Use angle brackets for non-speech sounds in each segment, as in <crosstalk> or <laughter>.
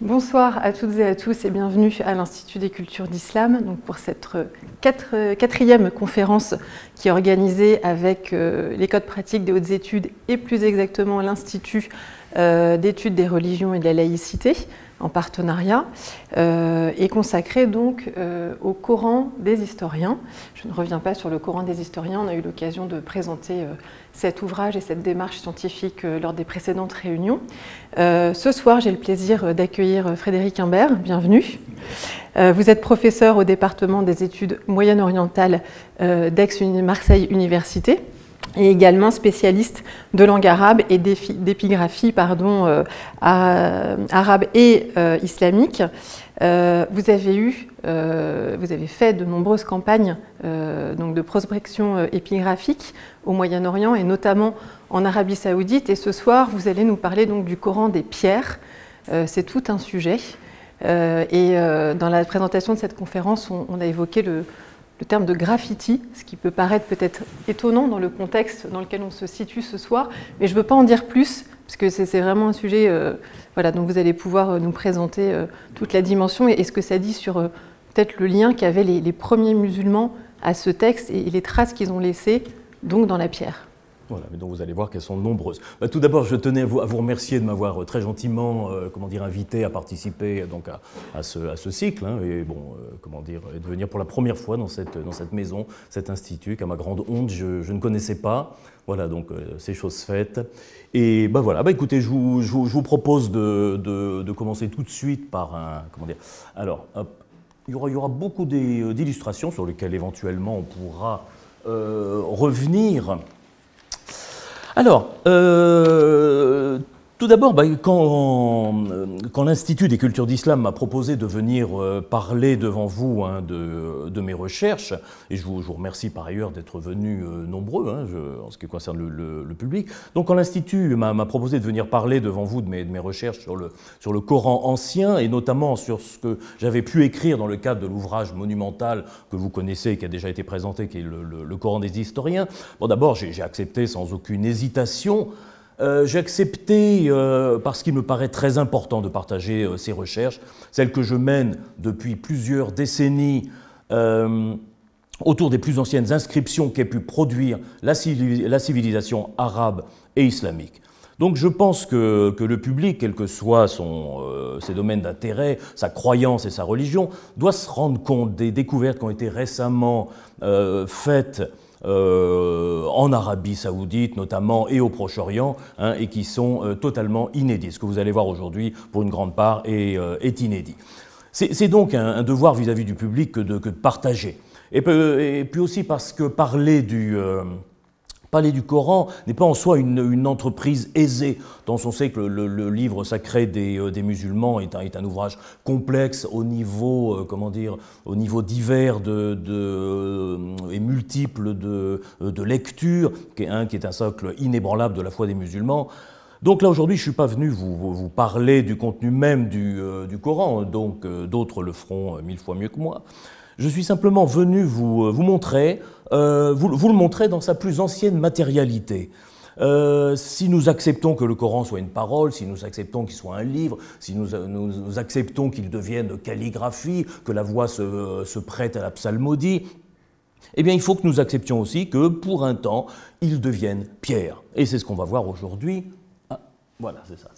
Bonsoir à toutes et à tous et bienvenue à l'Institut des cultures d'islam donc pour cette euh, euh, quatrième conférence qui est organisée avec euh, les codes pratiques des hautes études et plus exactement l'Institut d'études des religions et de la laïcité en partenariat, et euh, consacré donc euh, au Coran des historiens. Je ne reviens pas sur le Coran des historiens, on a eu l'occasion de présenter euh, cet ouvrage et cette démarche scientifique lors des précédentes réunions. ce soir, j'ai le plaisir d'accueillir Frédéric Imbert, bienvenue. vous êtes professeur au département des études moyen-orientales d'Aix-Marseille Université et également spécialiste de langue arabe et d'épigraphie euh, arabe et euh, islamique. Euh, vous avez eu, vous avez fait de nombreuses campagnes donc de prospection épigraphique au Moyen-Orient et notamment en Arabie Saoudite. Et ce soir, vous allez nous parler donc du Coran des pierres. C'est tout un sujet. et dans la présentation de cette conférence, on a évoqué le, le terme de graffiti, ce qui peut paraître peut-être étonnant dans le contexte dans lequel on se situe ce soir, mais je ne veux pas en dire plus, parce que c'est vraiment un sujet euh, voilà, dont vous allez pouvoir euh, nous présenter euh, toute la dimension et, ce que ça dit sur peut-être le lien qu'avaient les, premiers musulmans à ce texte et, et les traces qu'ils ont laissées donc dans la pierre. Voilà, mais donc vous allez voir qu'elles sont nombreuses. Bah, tout d'abord, je tenais à vous, remercier de m'avoir euh, très gentiment, euh, comment dire, invité à participer donc à, ce, cycle, hein, et bon, euh, comment dire, de venir pour la première fois dans cette, maison, cet institut qu'à ma grande honte, je, ne connaissais pas. Voilà, donc ces c'est chose faite. Et bah, voilà, bah, écoutez, je vous, propose de, commencer tout de suite par un, comment dire, alors, il y aura, il y aura beaucoup d'illustrations sur lesquelles éventuellement on pourra revenir alors, euh, tout d'abord, bah, quand, euh, quand l'Institut des cultures d'islam m'a proposé de venir euh, parler devant vous hein, de, de, mes recherches, et je vous, vous remercie par ailleurs d'être venus euh, nombreux hein, je, en ce qui concerne le, public, donc quand l'Institut m'a proposé de venir parler devant vous de mes, de mes recherches sur le, sur le Coran ancien, et notamment sur ce que j'avais pu écrire dans le cadre de l'ouvrage monumental que vous connaissez, qui a déjà été présenté, qui est le, le Coran des historiens, bon d'abord j'ai accepté sans aucune hésitation. Euh, j'ai accepté, euh, parce qu'il me paraît très important de partager ces euh, recherches, celles que je mène depuis plusieurs décennies autour des plus anciennes inscriptions qu'ait pu produire la, civilisation arabe et islamique. Donc je pense que, que le public, quels que soient ses domaines d'intérêt, sa croyance et sa religion, doit se rendre compte des découvertes qui ont été récemment faites euh, en Arabie saoudite notamment et au Proche-Orient, hein, et qui sont euh, totalement inédits. Ce que vous allez voir aujourd'hui, pour une grande part, est, euh, est inédit. C'est donc un, devoir vis-à-vis du public que de, que partager. et, puis aussi parce que parler du... Parler du Coran n'est pas en soi une, entreprise aisée, dans son sait que le, livre sacré des, euh, musulmans est un, ouvrage complexe au niveau, euh, comment dire, au niveau divers euh, et multiple de, lecture, lectures, qui est, un socle inébranlable de la foi des musulmans. Donc là aujourd'hui, je ne suis pas venu vous, parler du contenu même du, Coran, donc d'autres le feront mille fois mieux que moi. Je suis simplement venu vous, vous montrer euh, vous, le montrez dans sa plus ancienne matérialité. Euh, si nous acceptons que le Coran soit une parole, si nous acceptons qu'il soit un livre, si nous, acceptons qu'il devienne calligraphie, que la voix se, prête à la psalmodie, eh bien il faut que nous acceptions aussi que pour un temps, il devienne pierre. Et c'est ce qu'on va voir aujourd'hui. Ah, voilà, c'est ça.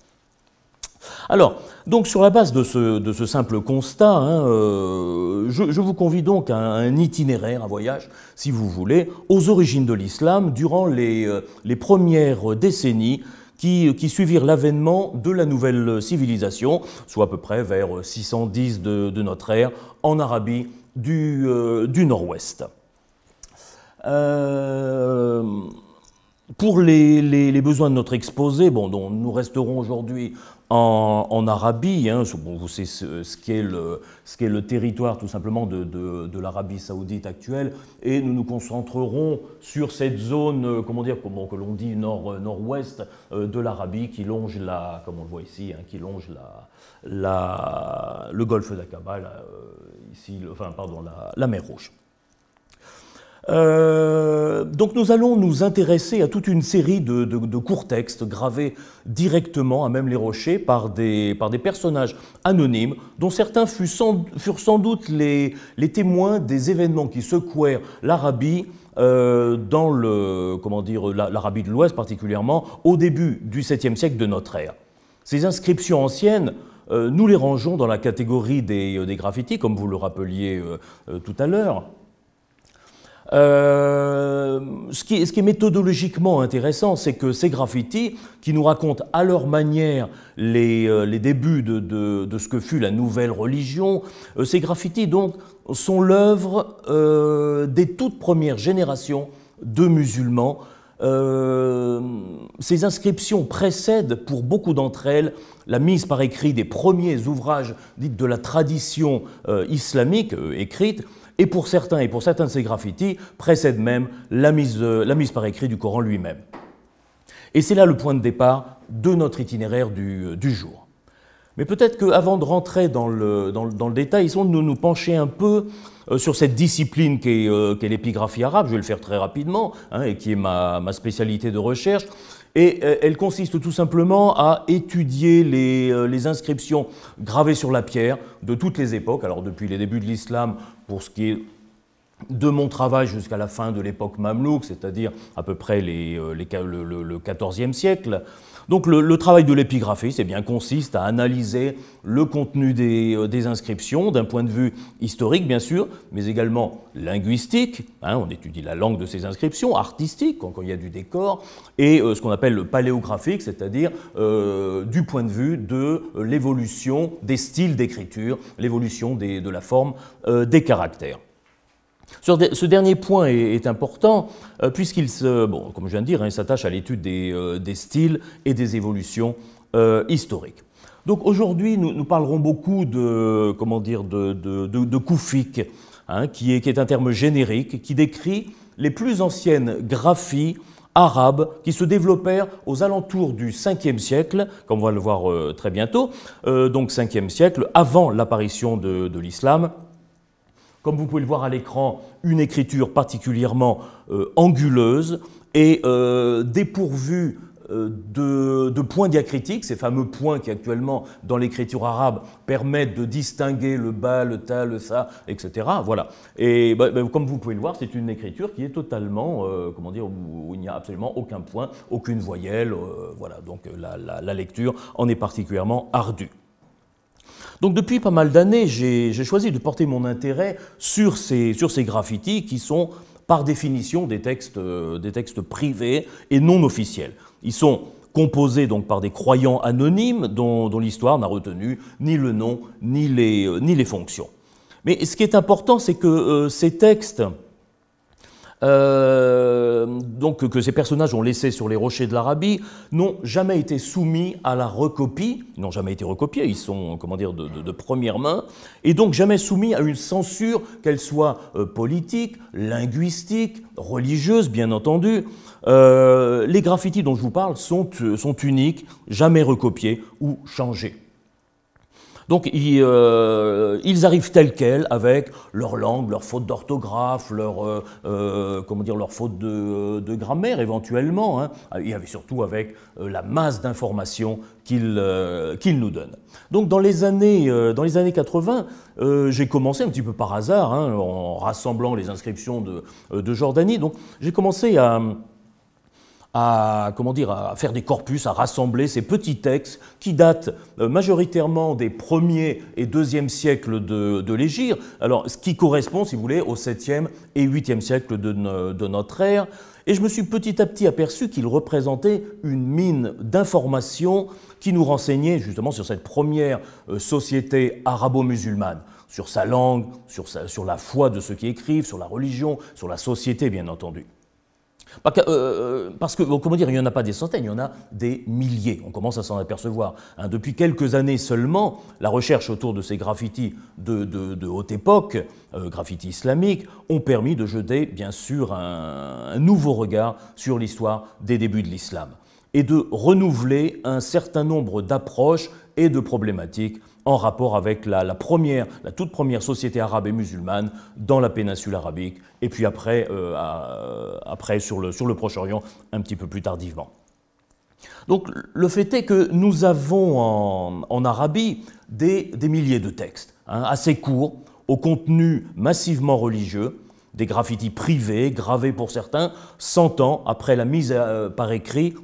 Alors, donc sur la base de ce, simple constat, hein, euh, je, vous convie donc à un itinéraire, un voyage, si vous voulez, aux origines de l'islam durant les, euh, premières décennies qui, suivirent l'avènement de la nouvelle civilisation, soit à peu près vers 610 de, notre ère, en Arabie du, euh, Nord-Ouest. pour les, besoins de notre exposé, bon, dont nous resterons aujourd'hui en, Arabie. Hein, vous savez ce, ce qu'est le, territoire tout simplement de, l'Arabie saoudite actuelle, et nous nous concentrerons sur cette zone, euh, comment dire, que l'on dit nord-nord-ouest euh, euh, de l'Arabie, qui longe la, comme on le voit ici, hein, qui longe la, la, le golfe d'Aqaba, ici, enfin pardon, la mer Rouge. Euh, donc nous allons nous intéresser à toute une série de, courts textes gravés directement à même les rochers par des, personnages anonymes dont certains furent sans, doute les, témoins des événements qui secouèrent l'Arabie euh, dans le comment dire l'Arabie de l'Ouest particulièrement au début du 7e siècle de notre ère. Ces inscriptions anciennes euh, nous les rangeons dans la catégorie des graffitis, comme vous le rappeliez tout à l'heure, euh, ce, qui, est méthodologiquement intéressant, c'est que ces graffitis, qui nous racontent à leur manière les, euh, débuts de, ce que fut la nouvelle religion, euh, ces graffitis donc sont l'œuvre des toutes premières générations de musulmans. ces inscriptions précèdent pour beaucoup d'entre elles la mise par écrit des premiers ouvrages dits de la tradition islamique écrite, et pour certains, et pour certains de ces graffitis, précède même la mise, euh, la mise par écrit du Coran lui-même. Et c'est là le point de départ de notre itinéraire du, euh, jour. Mais peut-être qu'avant de rentrer dans le, dans, le détail, ils de nous, pencher un peu euh, sur cette discipline qu'est l'épigraphie arabe, je vais le faire très rapidement, hein, et qui est ma, ma spécialité de recherche, et euh, elle consiste tout simplement à étudier euh, les, inscriptions gravées sur la pierre de toutes les époques, alors depuis les débuts de l'islam pour ce qui est de mon travail jusqu'à la fin de l'époque mamelouk, c'est-à-dire à peu près euh, le, 14 le, siècle, donc le, travail de l'épigraphiste bien, consiste à analyser le contenu euh, des, inscriptions d'un point de vue historique, bien sûr, mais également linguistique. Hein, on étudie la langue de ces inscriptions, artistique, quand, il y a du décor, et euh, ce qu'on appelle le paléographique, c'est-à-dire euh, du point de vue de l'évolution des styles d'écriture, l'évolution de la forme des caractères ce dernier point est, important euh, puisqu'il se, bon, comme je viens de dire, hein, s'attache à l'étude euh, des, styles et des évolutions euh, historiques. Donc aujourd'hui, nous, parlerons beaucoup de, comment dire, de, de, Koufik, hein, qui, est, un terme générique qui décrit les plus anciennes graphies arabes qui se développèrent aux alentours du 5e siècle, comme on va le voir très bientôt, donc 5e siècle, avant l'apparition de l'islam, comme vous pouvez le voir à l'écran, une écriture particulièrement euh, anguleuse et euh, dépourvue euh, de, points diacritiques, ces fameux points qui actuellement dans l'écriture arabe permettent de distinguer le bas, le ta, le ça, etc. Voilà. Et bah, bah, comme vous pouvez le voir, c'est une écriture qui est totalement, comment dire, où, il n'y a absolument aucun point, aucune voyelle. voilà. Donc la, la lecture en est particulièrement ardue. Donc depuis pas mal d'années, j'ai choisi de porter mon intérêt sur ces, sur ces graffitis qui sont par définition des textes, euh, des textes privés et non officiels. Ils sont composés donc par des croyants anonymes dont, l'histoire n'a retenu ni le nom ni les, euh, ni les fonctions. Mais ce qui est important, c'est que euh, ces textes euh, donc que ces personnages ont laissé sur les rochers de l'Arabie, n'ont jamais été soumis à la recopie, ils n'ont jamais été recopiés, ils sont, comment dire, de, première main, et donc jamais soumis à une censure, qu'elle soit euh, politique, linguistique, religieuse, bien entendu. Euh, les graffitis dont je vous parle sont, sont uniques, jamais recopiés ou changés. Donc ils, euh, ils, arrivent tels quels avec leur langue, leur faute d'orthographe, leur euh, euh, comment dire leur faute de, grammaire éventuellement, hein, et ah, avait surtout avec la masse d'informations qu'ils nous donnent. Donc dans les années dans les années 80, j'ai commencé un petit peu par hasard hein, en rassemblant les inscriptions de, de Jordanie. Donc j'ai commencé à à, comment dire, à faire des corpus, à rassembler ces petits textes qui datent euh, majoritairement des 1er et 2e siècles de, de alors ce qui correspond, si vous voulez, au 7e et 8e siècle de, notre ère. Et je me suis petit à petit aperçu qu'il représentait une mine d'informations qui nous renseignait justement sur cette première euh, société arabo-musulmane sur sa langue, sur, sur la foi de ceux qui écrivent, sur la religion, sur la société, bien entendu. Euh, parce que, comment dire, il n'y en a pas des centaines, il y en a des milliers. On commence à s'en apercevoir. Hein. depuis quelques années seulement, la recherche autour de ces graffitis de, haute époque, euh, graffitis islamiques, ont permis de jeter, bien sûr, un nouveau regard sur l'histoire des débuts de l'islam et de renouveler un certain nombre d'approches et de problématiques en rapport avec la, première, la toute première société arabe et musulmane dans la péninsule arabique, et puis après, euh, euh, après sur le, sur le Proche-Orient un petit peu plus tardivement. Donc le fait est que nous avons en, Arabie des, milliers de textes, hein, assez courts, au contenu massivement religieux, des graffitis privés, gravés pour certains, 100 ans, après la mise euh, par écrit,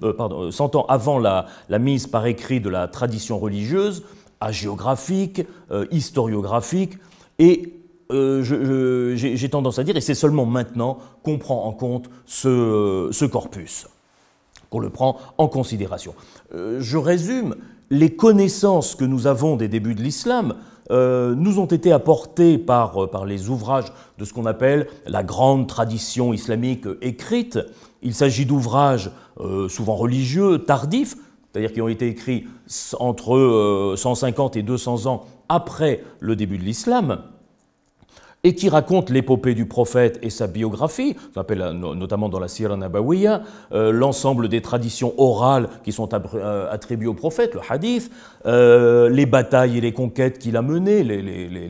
100 ans avant la mise par écrit de la tradition religieuse, hagiographique, euh, historiographique, et euh, j'ai tendance à dire, et c'est seulement maintenant qu'on prend en compte ce, corpus, qu'on le prend en considération. Euh, je résume, les connaissances que nous avons des débuts de l'islam nous ont été apportées par, par les ouvrages de ce qu'on appelle la grande tradition islamique écrite. Il s'agit d'ouvrages souvent religieux, tardifs, c'est-à-dire qui ont été écrits entre 150 euh, et 200 ans après le début de l'islam, et qui racontent l'épopée du prophète et sa biographie, euh, notamment dans la Sira Nabawiya, euh, l'ensemble des traditions orales qui sont attribuées au prophète, le hadith, les batailles et les conquêtes qu'il a menées, les, les,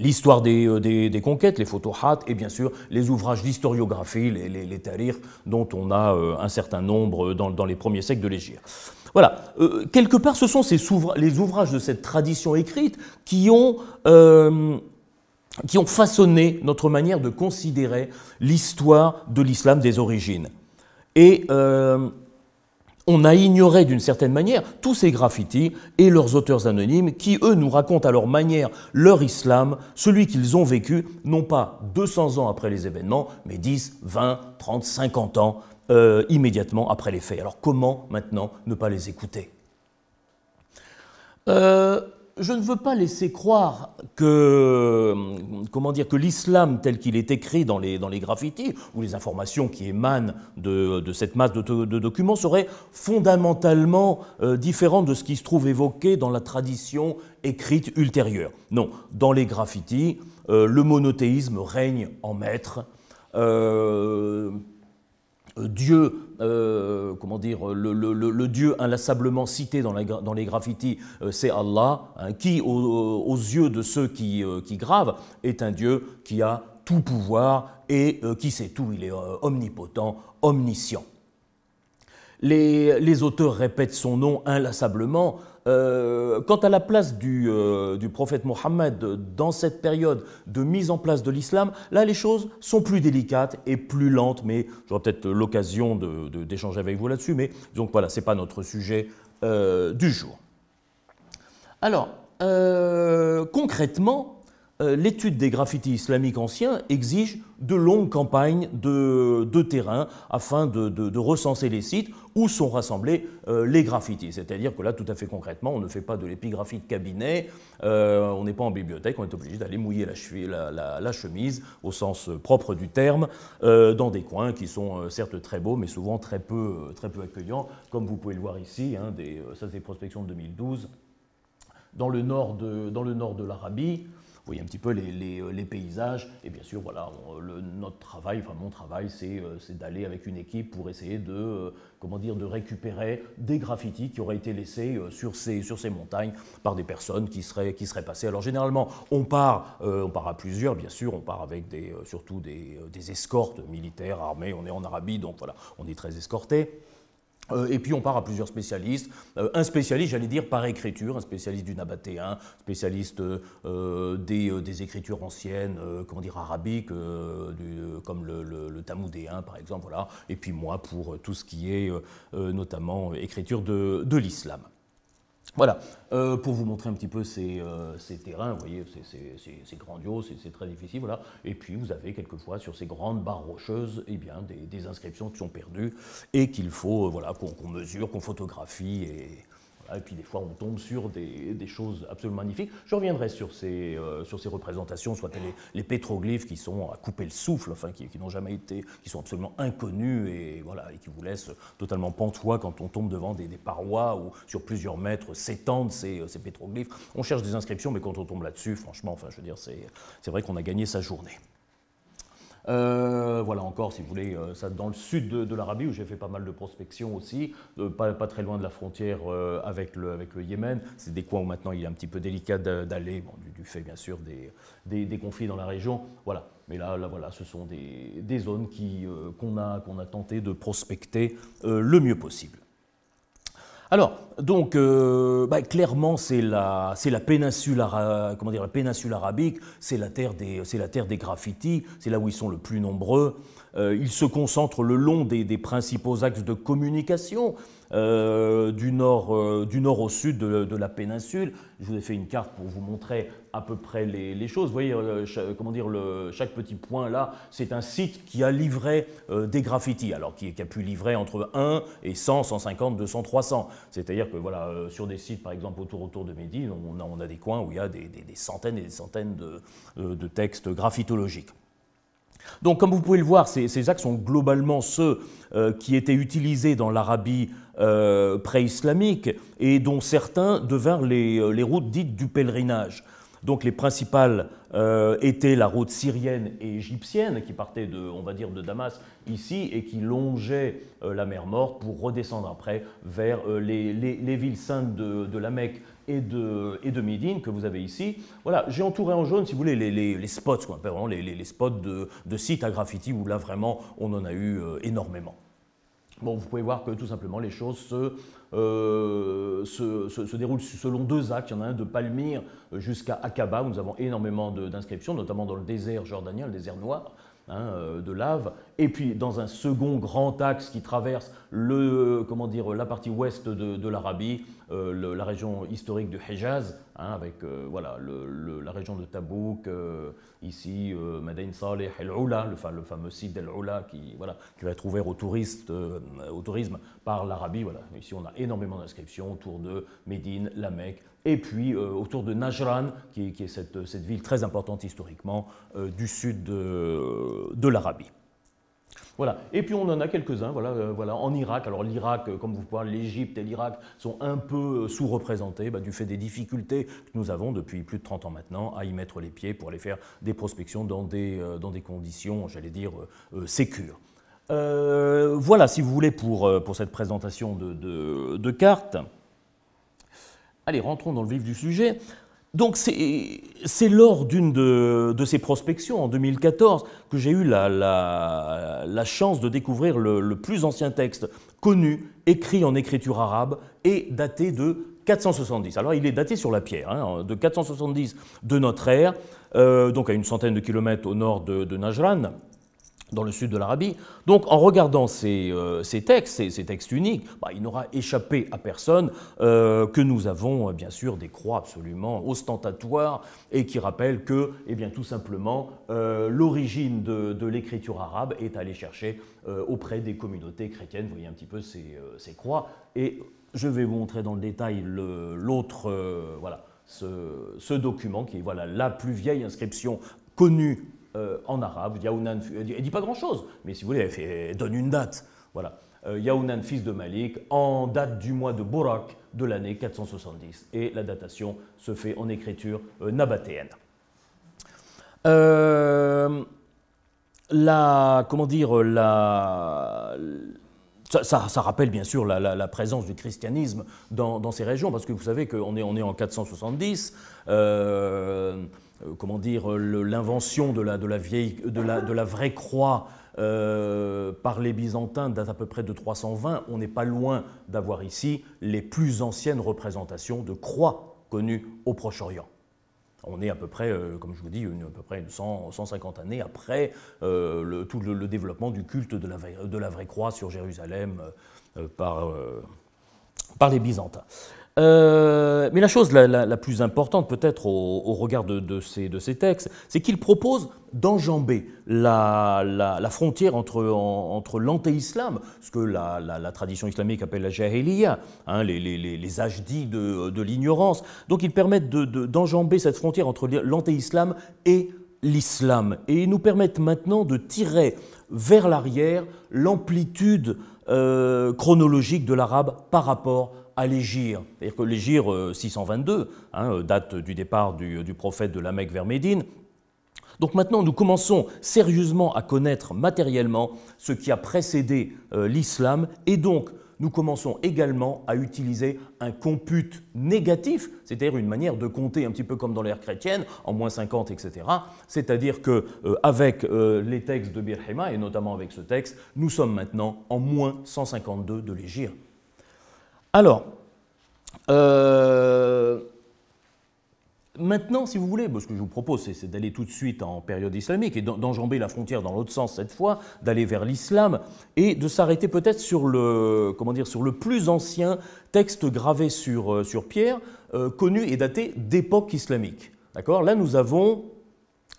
l'histoire euh, des, conquêtes, les photohates, et bien sûr les ouvrages d'historiographie, les, les, dont on a euh, un certain nombre dans, les premiers siècles de l'Égypte. Voilà, euh, quelque part ce sont ces les ouvrages de cette tradition écrite qui ont, qui ont façonné notre manière de considérer l'histoire de l'islam des origines. Et on a ignoré d'une certaine manière tous ces graffitis et leurs auteurs anonymes qui, eux, nous racontent à leur manière leur islam, celui qu'ils ont vécu, non pas 200 ans après les événements, mais 10, 20, 30, 50 ans euh, immédiatement après les faits. Alors comment maintenant ne pas les écouter euh, je ne veux pas laisser croire que, comment dire, que l'islam tel qu'il est écrit dans les, dans les graffitis ou les informations qui émanent de, cette masse de, documents serait fondamentalement euh, différent de ce qui se trouve évoqué dans la tradition écrite ultérieure. Non, dans les graffitis, euh, le monothéisme règne en maître. Euh, Dieu euh, comment dire, le, Dieu inlassablement cité dans, les graffitis, euh, c'est Allah, hein, qui, aux yeux de ceux euh, qui, gravent, est un Dieu qui a tout pouvoir et qui sait tout, il est omnipotent, omniscient. les, auteurs répètent son nom inlassablement euh, quant à la place euh, du, prophète Mohammed dans cette période de mise en place de l'islam, là les choses sont plus délicates et plus lentes, mais j'aurai peut-être l'occasion d'échanger avec vous là-dessus, mais donc voilà, ce n'est pas notre sujet euh, du jour. Alors, concrètement, euh, l'étude des graffitis islamiques anciens exige de longues campagnes de, terrain afin de, recenser les sites où sont rassemblés euh, les graffitis. C'est-à-dire que là, tout à fait concrètement, on ne fait pas de l'épigraphie de cabinet, euh, on n'est pas en bibliothèque, on est obligé d'aller mouiller la, chemise, au sens propre du terme, dans des coins qui sont certes très beaux, mais souvent très peu, accueillants, comme vous pouvez le voir ici, hein, ça c'est prospection de 2012, dans le nord de l'Arabie vous voyez un petit peu les, euh, paysages. Et bien sûr, voilà, le, notre travail, mon travail, euh, c'est d'aller avec une équipe pour essayer de, euh, comment dire, de récupérer des graffitis qui auraient été laissés sur ces, sur ces montagnes par des personnes qui seraient, qui seraient passées. Alors généralement, on part, on part à plusieurs, bien sûr, on part avec des, surtout des, des escortes militaires, armées. On est en Arabie, donc voilà, on est très escorté. Euh, et puis on part à plusieurs spécialistes. Euh, un spécialiste, j'allais dire, par écriture, un spécialiste du nabatéen, spécialiste euh, des, écritures anciennes, comment dire, arabiques, comme le, tamoudéen par exemple, voilà. Et puis moi pour tout ce qui est notamment écriture de l'islam. Voilà, euh, pour vous montrer un petit peu ces, euh, terrains, vous voyez, c'est grandiose, c'est très difficile, voilà. Et puis vous avez quelquefois sur ces grandes barres rocheuses, eh bien, des, inscriptions qui sont perdues et qu'il faut, euh, voilà, qu'on mesure, qu'on photographie et, ah, et puis des fois, on tombe sur des, choses absolument magnifiques. Je reviendrai sur ces, euh, représentations, soit les, pétroglyphes qui sont à couper le souffle, enfin qui, n'ont jamais été, qui sont absolument inconnus et qui vous laissent totalement pantois quand on tombe devant des, parois où sur plusieurs mètres s'étendent ces, euh, ces, pétroglyphes. On cherche des inscriptions, mais quand on tombe là-dessus, franchement, enfin, je veux dire, c'est vrai qu'on a gagné sa journée. Euh, voilà encore, si vous voulez, euh, ça dans le sud de, l'Arabie où j'ai fait pas mal de prospection aussi, euh, pas, très loin de la frontière avec, le, Yémen. C'est des coins où maintenant il est un petit peu délicat d'aller, du, fait bien sûr des, conflits dans la région. Voilà. Mais là, voilà, ce sont des, zones qu'on a, qu'on a tenté de prospecter le mieux possible. Alors, donc, euh, bah, clairement, c'est la, la péninsule, arabique, c'est la terre des, graffitis, c'est là où ils sont le plus nombreux. Euh, ils se concentrent le long des principaux axes de communication. Euh, du, nord, euh, du nord au sud de, la péninsule. Je vous ai fait une carte pour vous montrer à peu près les, choses. Vous voyez, euh, chaque, comment dire, chaque petit point là, c'est un site qui a livré des graffitis, alors qui, a pu livrer entre 1 et 100, 150, 200, 300. C'est-à-dire que voilà, sur des sites, par exemple, autour, autour de Médine, on a, des coins où il y a des, des, centaines et des centaines de, de textes graphitologiques. Donc, comme vous pouvez le voir, ces, axes sont globalement ceux qui étaient utilisés dans l'Arabie euh, pré-islamiques et dont certains devinrent euh, les, routes dites du pèlerinage. Donc les principales euh, étaient la route syrienne et égyptienne qui partait de, on va dire, de Damas ici et qui longeait la mer Morte pour redescendre après vers les, villes saintes de, la Mecque et de, et Médine que vous avez ici. Voilà, j'ai entouré en jaune, si vous voulez, les, spots, quoi, les, spots de, sites à graffiti où là vraiment on en a eu énormément. Bon, vous pouvez voir que tout simplement les choses se, euh, déroulent selon deux axes. Il y en a un de Palmyre euh, jusqu'à Aqaba, où nous avons énormément d'inscriptions, notamment dans le désert jordanien, le désert noir, Hein, euh, de lave. Et puis dans un second grand axe qui traverse le, euh, comment dire, la partie ouest de, l'Arabie, euh, la région historique du Hijaz, hein, avec voilà, la région de Tabouk, ici Madain Saleh El Oula, le, fameux site d'El Oula qui, voilà, qui va être ouvert au tourisme par l'Arabie. Voilà. Ici on a énormément d'inscriptions autour de Médine, la Mecque, et puis euh, autour de Najran, qui, est cette, ville très importante historiquement euh, du sud de, l'Arabie. Voilà. Et puis on en a quelques-uns voilà, euh, en Irak. Alors l'Irak, comme vous pouvez voir, l'Égypte et l'Irak sont un peu sous-représentés bah, du fait des difficultés que nous avons depuis plus de 30 ans maintenant à y mettre les pieds pour aller faire des prospections dans des, conditions, j'allais dire, sécures. voilà, si vous voulez, pour, cette présentation de cartes. Allez, rentrons dans le vif du sujet. Donc c'est lors d'une de, ces prospections, en 2014, que j'ai eu la, chance de découvrir le, plus ancien texte connu, écrit en écriture arabe et daté de 470. Alors il est daté sur la pierre, hein, de 470 de notre ère, euh, donc à une centaine de kilomètres au nord de Najran dans le sud de l'Arabie. Donc en regardant ces, euh, ces textes, ces, textes uniques, bah, il n'aura échappé à personne euh, que nous avons euh, bien sûr des croix absolument ostentatoires et qui rappellent que, eh bien, tout simplement, l'origine de, l'écriture arabe est allée chercher auprès des communautés chrétiennes, vous voyez un petit peu ces, ces croix, et je vais vous montrer dans le détail l'autre, voilà, ce, ce, document qui est voilà, la plus vieille inscription connue euh, en arabe. Yaounan, elle dit pas grand-chose, mais si vous voulez, donne une date. Voilà. Euh, Yaounan, fils de Malik, en date du mois de Borak de l'année 470. Et la datation se fait en écriture euh, nabatéenne. la, comment dire, la, ça, rappelle bien sûr la, présence du christianisme dans, ces régions, parce que vous savez qu'on est, on en 470. Euh, comment dire, euh, l'invention de la, de, la de, de la vraie croix euh, par les Byzantins date à peu près de 320. On n'est pas loin d'avoir ici les plus anciennes représentations de croix connues au Proche-Orient. On est à peu près, comme je vous dis, une, à peu près 150 années après tout le, développement du culte de la, de la vraie croix sur Jérusalem par, par les Byzantins. Euh, mais la chose la, plus importante, peut-être au, regard de, ces, de ces textes, c'est qu'ils proposent d'enjamber la, frontière entre, entre l'anté-islam, ce que la, tradition islamique appelle la jahiliya, hein, les, les, âges dits de, l'ignorance. Donc ils permettent d'enjamber cette frontière entre l'anté-islam et l'islam. Et ils nous permettent maintenant de tirer vers l'arrière l'amplitude euh, chronologique de l'arabe par rapport à à l'Égir. C'est-à-dire que l'Égir 622 euh, hein, euh, date du départ euh, du, prophète de la Mecque vers Médine. Donc maintenant, nous commençons sérieusement à connaître matériellement ce qui a précédé l'islam et donc nous commençons également à utiliser un compute négatif, c'est-à-dire une manière de compter un petit peu comme dans l'ère chrétienne, en moins 50, etc. C'est-à-dire que avec les textes de Birhima, et notamment avec ce texte, nous sommes maintenant en moins 152 de l'Égir. Alors, euh, maintenant, si vous voulez, ce que je vous propose, c'est d'aller tout de suite en période islamique et d'enjamber la frontière dans l'autre sens cette fois, d'aller vers l'islam et de s'arrêter peut-être sur le, comment dire, sur le plus ancien texte gravé sur, euh, pierre, euh, connu et daté d'époque islamique. D'accord Là, nous avons,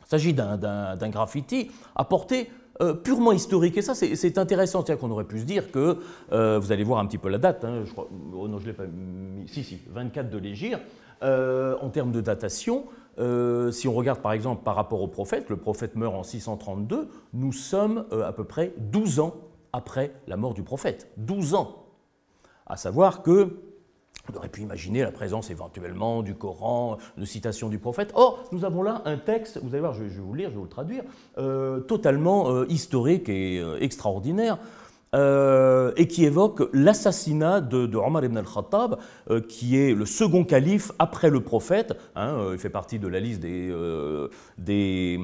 il s'agit d'un graffiti apporté euh, purement historique. Et ça, c'est intéressant. C'est-à-dire qu'on aurait pu se dire que, euh, vous allez voir un petit peu la date, hein, je crois, oh non, je l'ai pas mis, si, si, 24 de l'Égir, euh, en termes de datation, si on regarde par exemple par rapport au prophète, le prophète meurt en 632, nous sommes à peu près 12 ans après la mort du prophète. 12 ans. À savoir que on aurait pu imaginer la présence éventuellement du Coran, de citations du prophète. Or, nous avons là un texte, vous allez voir, je, vais vous le lire, je vais vous le traduire, euh, totalement euh, historique et euh, extraordinaire. et qui évoque l'assassinat de, de, Omar ibn al-Khattab, qui est le second calife après le prophète. Hein, il fait partie de la liste des, des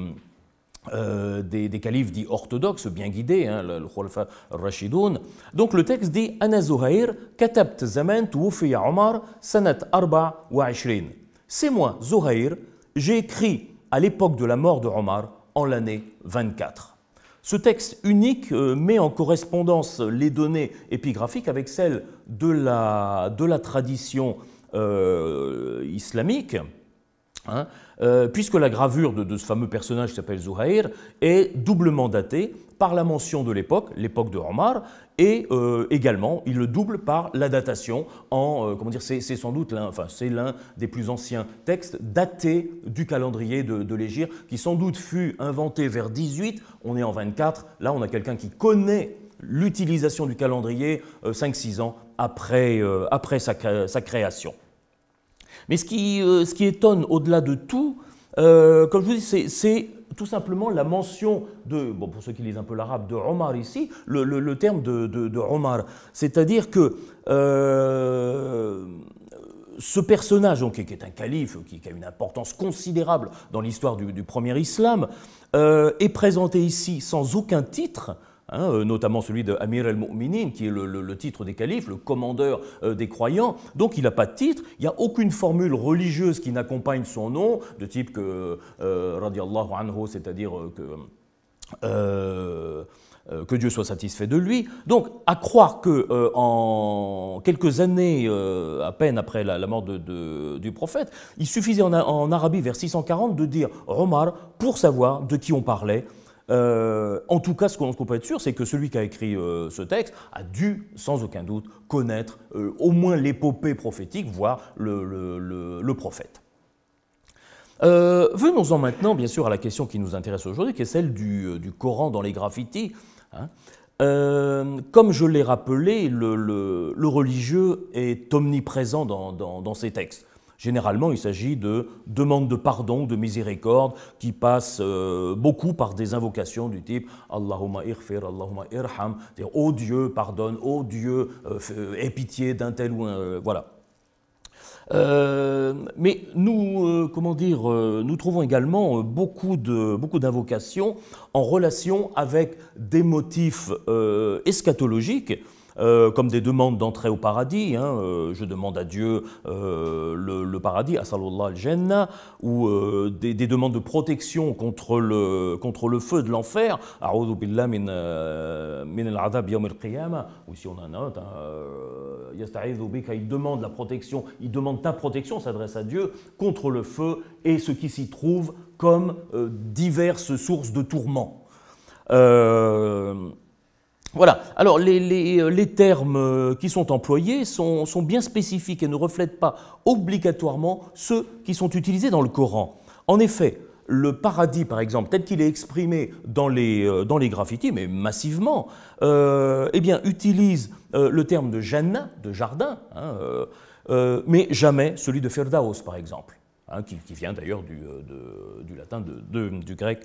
euh, des, des, califes dits orthodoxes, bien guidés, hein, le Khulafa rashidun Donc le texte dit Ana Zuhair, katabt zaman Omar sanat arba wa C'est moi, Zuhair, j'ai écrit à l'époque de la mort de Omar en l'année 24. Ce texte unique euh, met en correspondance les données épigraphiques avec celles de la, tradition euh, islamique. Hein. Euh, puisque la gravure de, ce fameux personnage qui s'appelle Zuhair est doublement datée par la mention de l'époque, l'époque de Omar, et euh, également il le double par la datation en, euh, c'est sans doute l'un des plus anciens textes datés du calendrier de, de l'Égir, qui sans doute fut inventé vers 18, on est en 24, là on a quelqu'un qui connaît l'utilisation du calendrier 5-6 ans après, sa création. Mais ce qui, euh, ce qui étonne au-delà de tout, euh, comme je vous dis, c'est tout simplement la mention de, bon, pour ceux qui lisent un peu l'arabe, de Omar ici, le, terme de, de, Omar. C'est-à-dire que euh, ce personnage, qui est un calife, qui, a une importance considérable dans l'histoire du, premier islam, est présenté ici sans aucun titre, Hein, euh, notamment celui d'Amir al-Mu'minin, qui est le, titre des califes, le commandeur euh, des croyants. Donc il n'a pas de titre, il n'y a aucune formule religieuse qui n'accompagne son nom, de type que, euh, radiallahu anhu, c'est-à-dire que... Dieu soit satisfait de lui. Donc, à croire que en quelques années, à peine après la, mort du prophète, il suffisait en, en, Arabie vers 640 de dire Omar pour savoir de qui on parlait euh, en tout cas, ce qu'on peut être sûr, c'est que celui qui a écrit euh, ce texte a dû, sans aucun doute, connaître euh, au moins l'épopée prophétique, voire le, prophète. Venons-en maintenant, bien sûr, à la question qui nous intéresse aujourd'hui, qui est celle du, Coran dans les graffitis. Hein. comme je l'ai rappelé, le, religieux est omniprésent dans, ces textes. Généralement, il s'agit de demandes de pardon, de miséricorde, qui passent euh, beaucoup par des invocations du type Allahumma irfir, Allahumma irham, c'est-à-dire oh Dieu, pardonne, ô oh Dieu, euh, euh, aie pitié d'un tel ou un. voilà. mais nous, comment dire, nous trouvons également beaucoup de beaucoup d'invocations en relation avec des motifs eschatologiques euh, comme des demandes d'entrée au paradis. Hein, euh, je demande à Dieu euh, le, paradis, al-jannah, ou des, demandes de protection contre le, contre le feu de l'enfer, a'udhu billah min, al al-qiyamah, ou si on en a un autre, hein, il demande la protection, il demande ta protection, s'adresse à Dieu, contre le feu et ce qui s'y trouve comme diverses sources de tourments. Euh, voilà, alors les, euh, termes euh, qui sont employés sont, bien spécifiques et ne reflètent pas obligatoirement ceux qui sont utilisés dans le Coran. En effet, le paradis, par exemple, tel qu'il est exprimé dans les, euh, graffitis, mais massivement, eh bien, utilise le terme de Jannah, de jardin, hein, mais jamais celui de Ferdaos, par exemple. Hein, qui, vient d'ailleurs du, latin, du grec,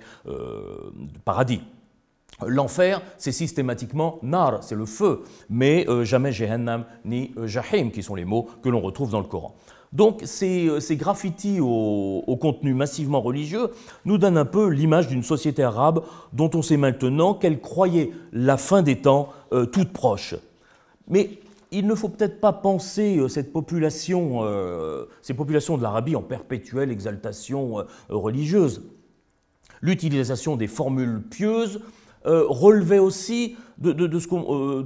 paradis. L'enfer, c'est systématiquement nar, c'est le feu, mais euh, jamais jehannam ni euh, jahim, qui sont les mots que l'on retrouve dans le Coran. Donc ces, euh, graffitis au, contenu massivement religieux nous donnent un peu l'image d'une société arabe dont on sait maintenant qu'elle croyait la fin des temps toute proche. Mais il ne faut peut-être pas penser cette population, ces populations de l'Arabie en perpétuelle exaltation religieuse. L'utilisation des formules pieuses euh, relevait aussi euh, de,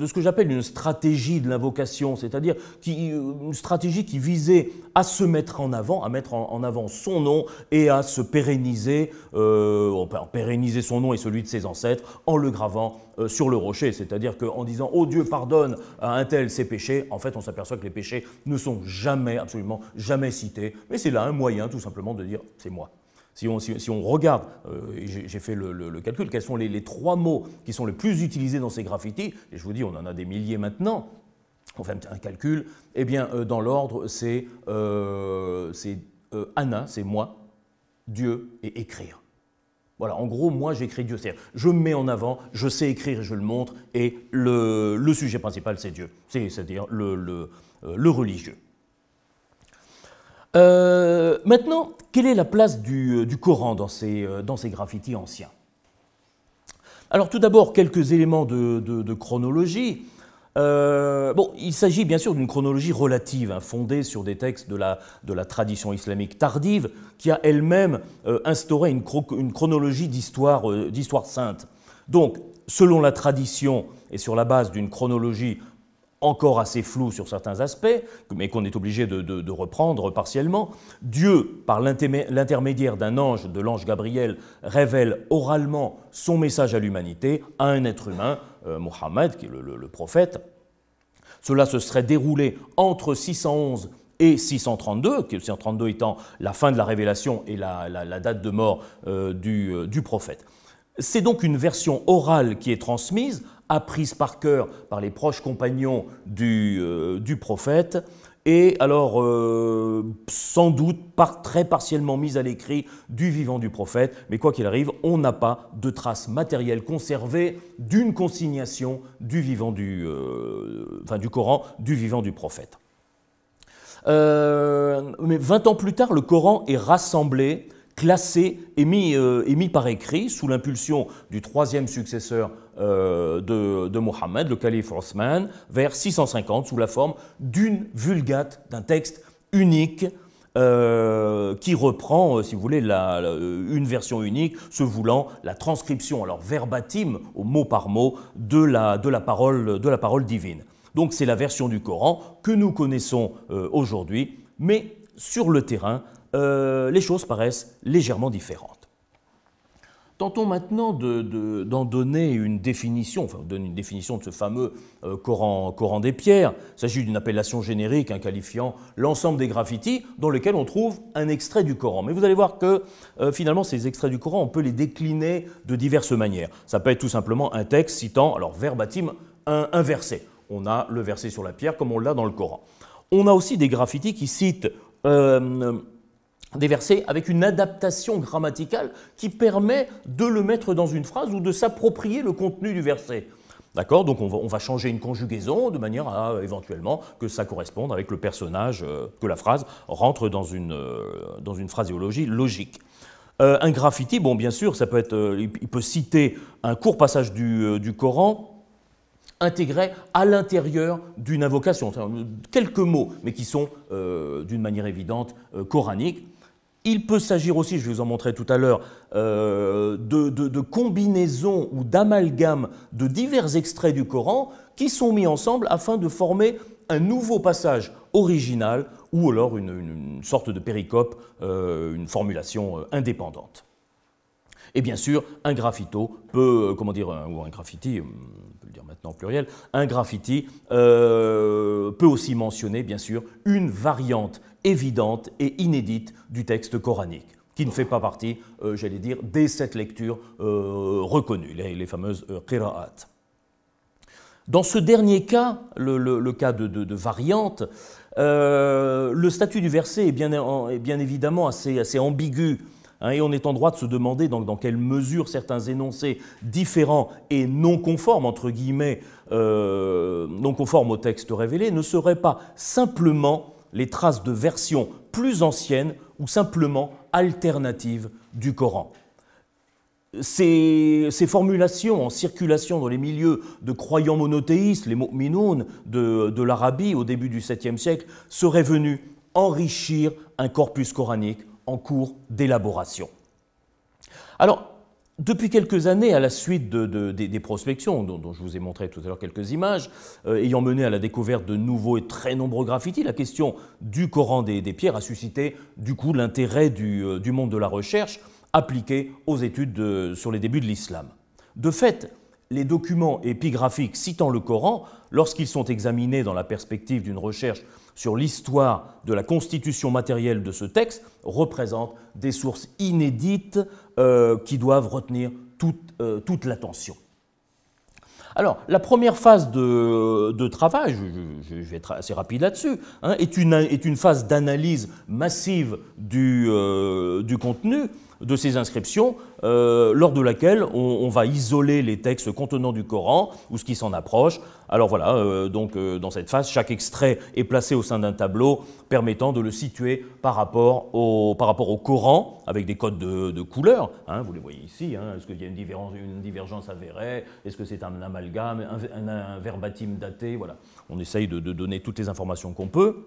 ce, que j'appelle une stratégie de l'invocation, c'est-à-dire une stratégie qui visait à se mettre en avant, à mettre en, avant son nom et à se pérenniser, euh, pérenniser son nom et celui de ses ancêtres en le gravant euh, sur le rocher, c'est-à-dire qu'en disant ⁇ Oh Dieu pardonne à un tel ses péchés ⁇ en fait on s'aperçoit que les péchés ne sont jamais, absolument jamais cités, mais c'est là un moyen tout simplement de dire ⁇ C'est moi ⁇ si on, regarde, euh, j'ai fait le, calcul, quels sont les, trois mots qui sont les plus utilisés dans ces graffitis, et je vous dis, on en a des milliers maintenant, on fait un calcul, et eh bien, euh, dans l'ordre, c'est euh, Anna, c'est moi, Dieu et écrire. Voilà, en gros, moi j'écris Dieu. C'est-à-dire, je me mets en avant, je sais écrire et je le montre, et le, sujet principal, c'est Dieu, c'est-à-dire le religieux. Euh, maintenant, quelle est la place du, euh, Coran dans ces, euh, dans ces, graffitis anciens Alors tout d'abord, quelques éléments de, chronologie. bon, il s'agit bien sûr d'une chronologie relative, hein, fondée sur des textes de la, de la, tradition islamique tardive, qui a elle-même instauré une, une chronologie d'histoire sainte. Donc, selon la tradition et sur la base d'une chronologie encore assez flou sur certains aspects, mais qu'on est obligé de, reprendre partiellement, Dieu, par l'intermédiaire d'un ange, de l'ange Gabriel, révèle oralement son message à l'humanité, à un être humain, euh, Mohammed, qui est le, prophète. Cela se serait déroulé entre 611 et 632, 632 étant la fin de la révélation et la, date de mort euh, euh, du prophète. C'est donc une version orale qui est transmise apprise par cœur par les proches compagnons du, euh, prophète, et alors euh, sans doute par, très partiellement mise à l'écrit du vivant du prophète, mais quoi qu'il arrive, on n'a pas de traces matérielles conservées d'une consignation du vivant du, euh, Coran, du vivant du prophète. mais 20 ans plus tard, le Coran est rassemblé, classé et et mis par écrit sous l'impulsion du troisième successeur euh, de, de Mohammed, le calife Othman, vers 650, sous la forme d'une vulgate, d'un texte unique. Euh, qui reprend, euh, si vous voulez, une version unique, se voulant la transcription, alors verbatim, au mot par mot, de la, de la parole, de la parole divine. Donc c'est la version du Coran que nous connaissons aujourd'hui, mais sur le terrain, les choses paraissent légèrement différentes. Tentons maintenant d'en donner une définition, enfin, donner une définition de ce fameux euh, Coran, des pierres. Il s'agit d'une appellation générique un hein, qualifiant l'ensemble des graffitis dans lequel on trouve un extrait du Coran. Mais vous allez voir que euh, finalement, ces extraits du Coran, on peut les décliner de diverses manières. Ça peut être tout simplement un texte citant, alors verbatim, un, verset. On a le verset sur la pierre comme on l'a dans le Coran. On a aussi des graffitis qui citent. Euh, des versets avec une adaptation grammaticale qui permet de le mettre dans une phrase ou de s'approprier le contenu du verset. D'accord Donc on va, changer une conjugaison de manière à euh, éventuellement que ça corresponde avec le personnage, euh, que la phrase rentre dans une, euh, dans une logique. un graffiti, bon bien sûr, ça peut être, il peut citer un court passage du, du Coran intégré à l'intérieur d'une invocation, quelques mots, mais qui sont d'une manière évidente coraniques. Il peut s'agir aussi, je vous en montrais tout à l'heure, euh, de, combinaisons ou d'amalgames de divers extraits du Coran qui sont mis ensemble afin de former un nouveau passage original ou alors une, sorte de péricope, euh, une formulation euh, indépendante. Et bien sûr, un graffito peut, comment dire, ou un graffiti, hum, on peut le dire maintenant en pluriel, un graffiti peut aussi mentionner, bien sûr, une variante évidente et inédite du texte coranique qui ne fait pas partie, euh, j'allais dire, des sept lectures euh, reconnues, les, fameuses euh, qira'at. Dans ce dernier cas, le, cas de, variante, le statut du verset est bien, est bien évidemment assez, assez ambigu, hein, et on est en droit de se demander dans, dans, quelle mesure certains énoncés différents et non conformes, entre guillemets, non conformes au texte révélé, ne seraient pas simplement les traces de versions plus anciennes ou simplement alternatives du Coran. Ces, formulations en circulation dans les milieux de croyants monothéistes, les mu'minoun de, de l'Arabie au début du 7e siècle, seraient venues enrichir un corpus coranique en cours d'élaboration. Alors, depuis quelques années, à la suite des, prospections, dont, je vous ai montré tout à l'heure quelques images, euh, ayant mené à la découverte de nouveaux et très nombreux graffitis, la question du Coran des, pierres a suscité du coup l'intérêt euh, du, monde de la recherche appliqué aux études sur les débuts de l'islam. De fait, les documents épigraphiques citant le Coran, lorsqu'ils sont examinés dans la perspective d'une recherche sur l'histoire de la constitution matérielle de ce texte, représentent des sources inédites euh, qui doivent retenir euh, toute, l'attention. Alors, la première phase de, travail, je, vais être assez rapide là-dessus, hein, est, une, phase d'analyse massive du euh, contenu de ces inscriptions, euh, lors de laquelle on, va isoler les textes contenant du Coran ou ce qui s'en approche. Alors voilà, euh, donc euh, dans cette phase, chaque extrait est placé au sein d'un tableau permettant de le situer par rapport au, par rapport au Coran, avec des codes de, couleurs. Hein, vous les voyez ici. Hein. Est-ce qu'il y a une divergence, avérée Est-ce que c'est un amalgame, un, verbatim daté Voilà. On essaye de donner toutes les informations qu'on peut.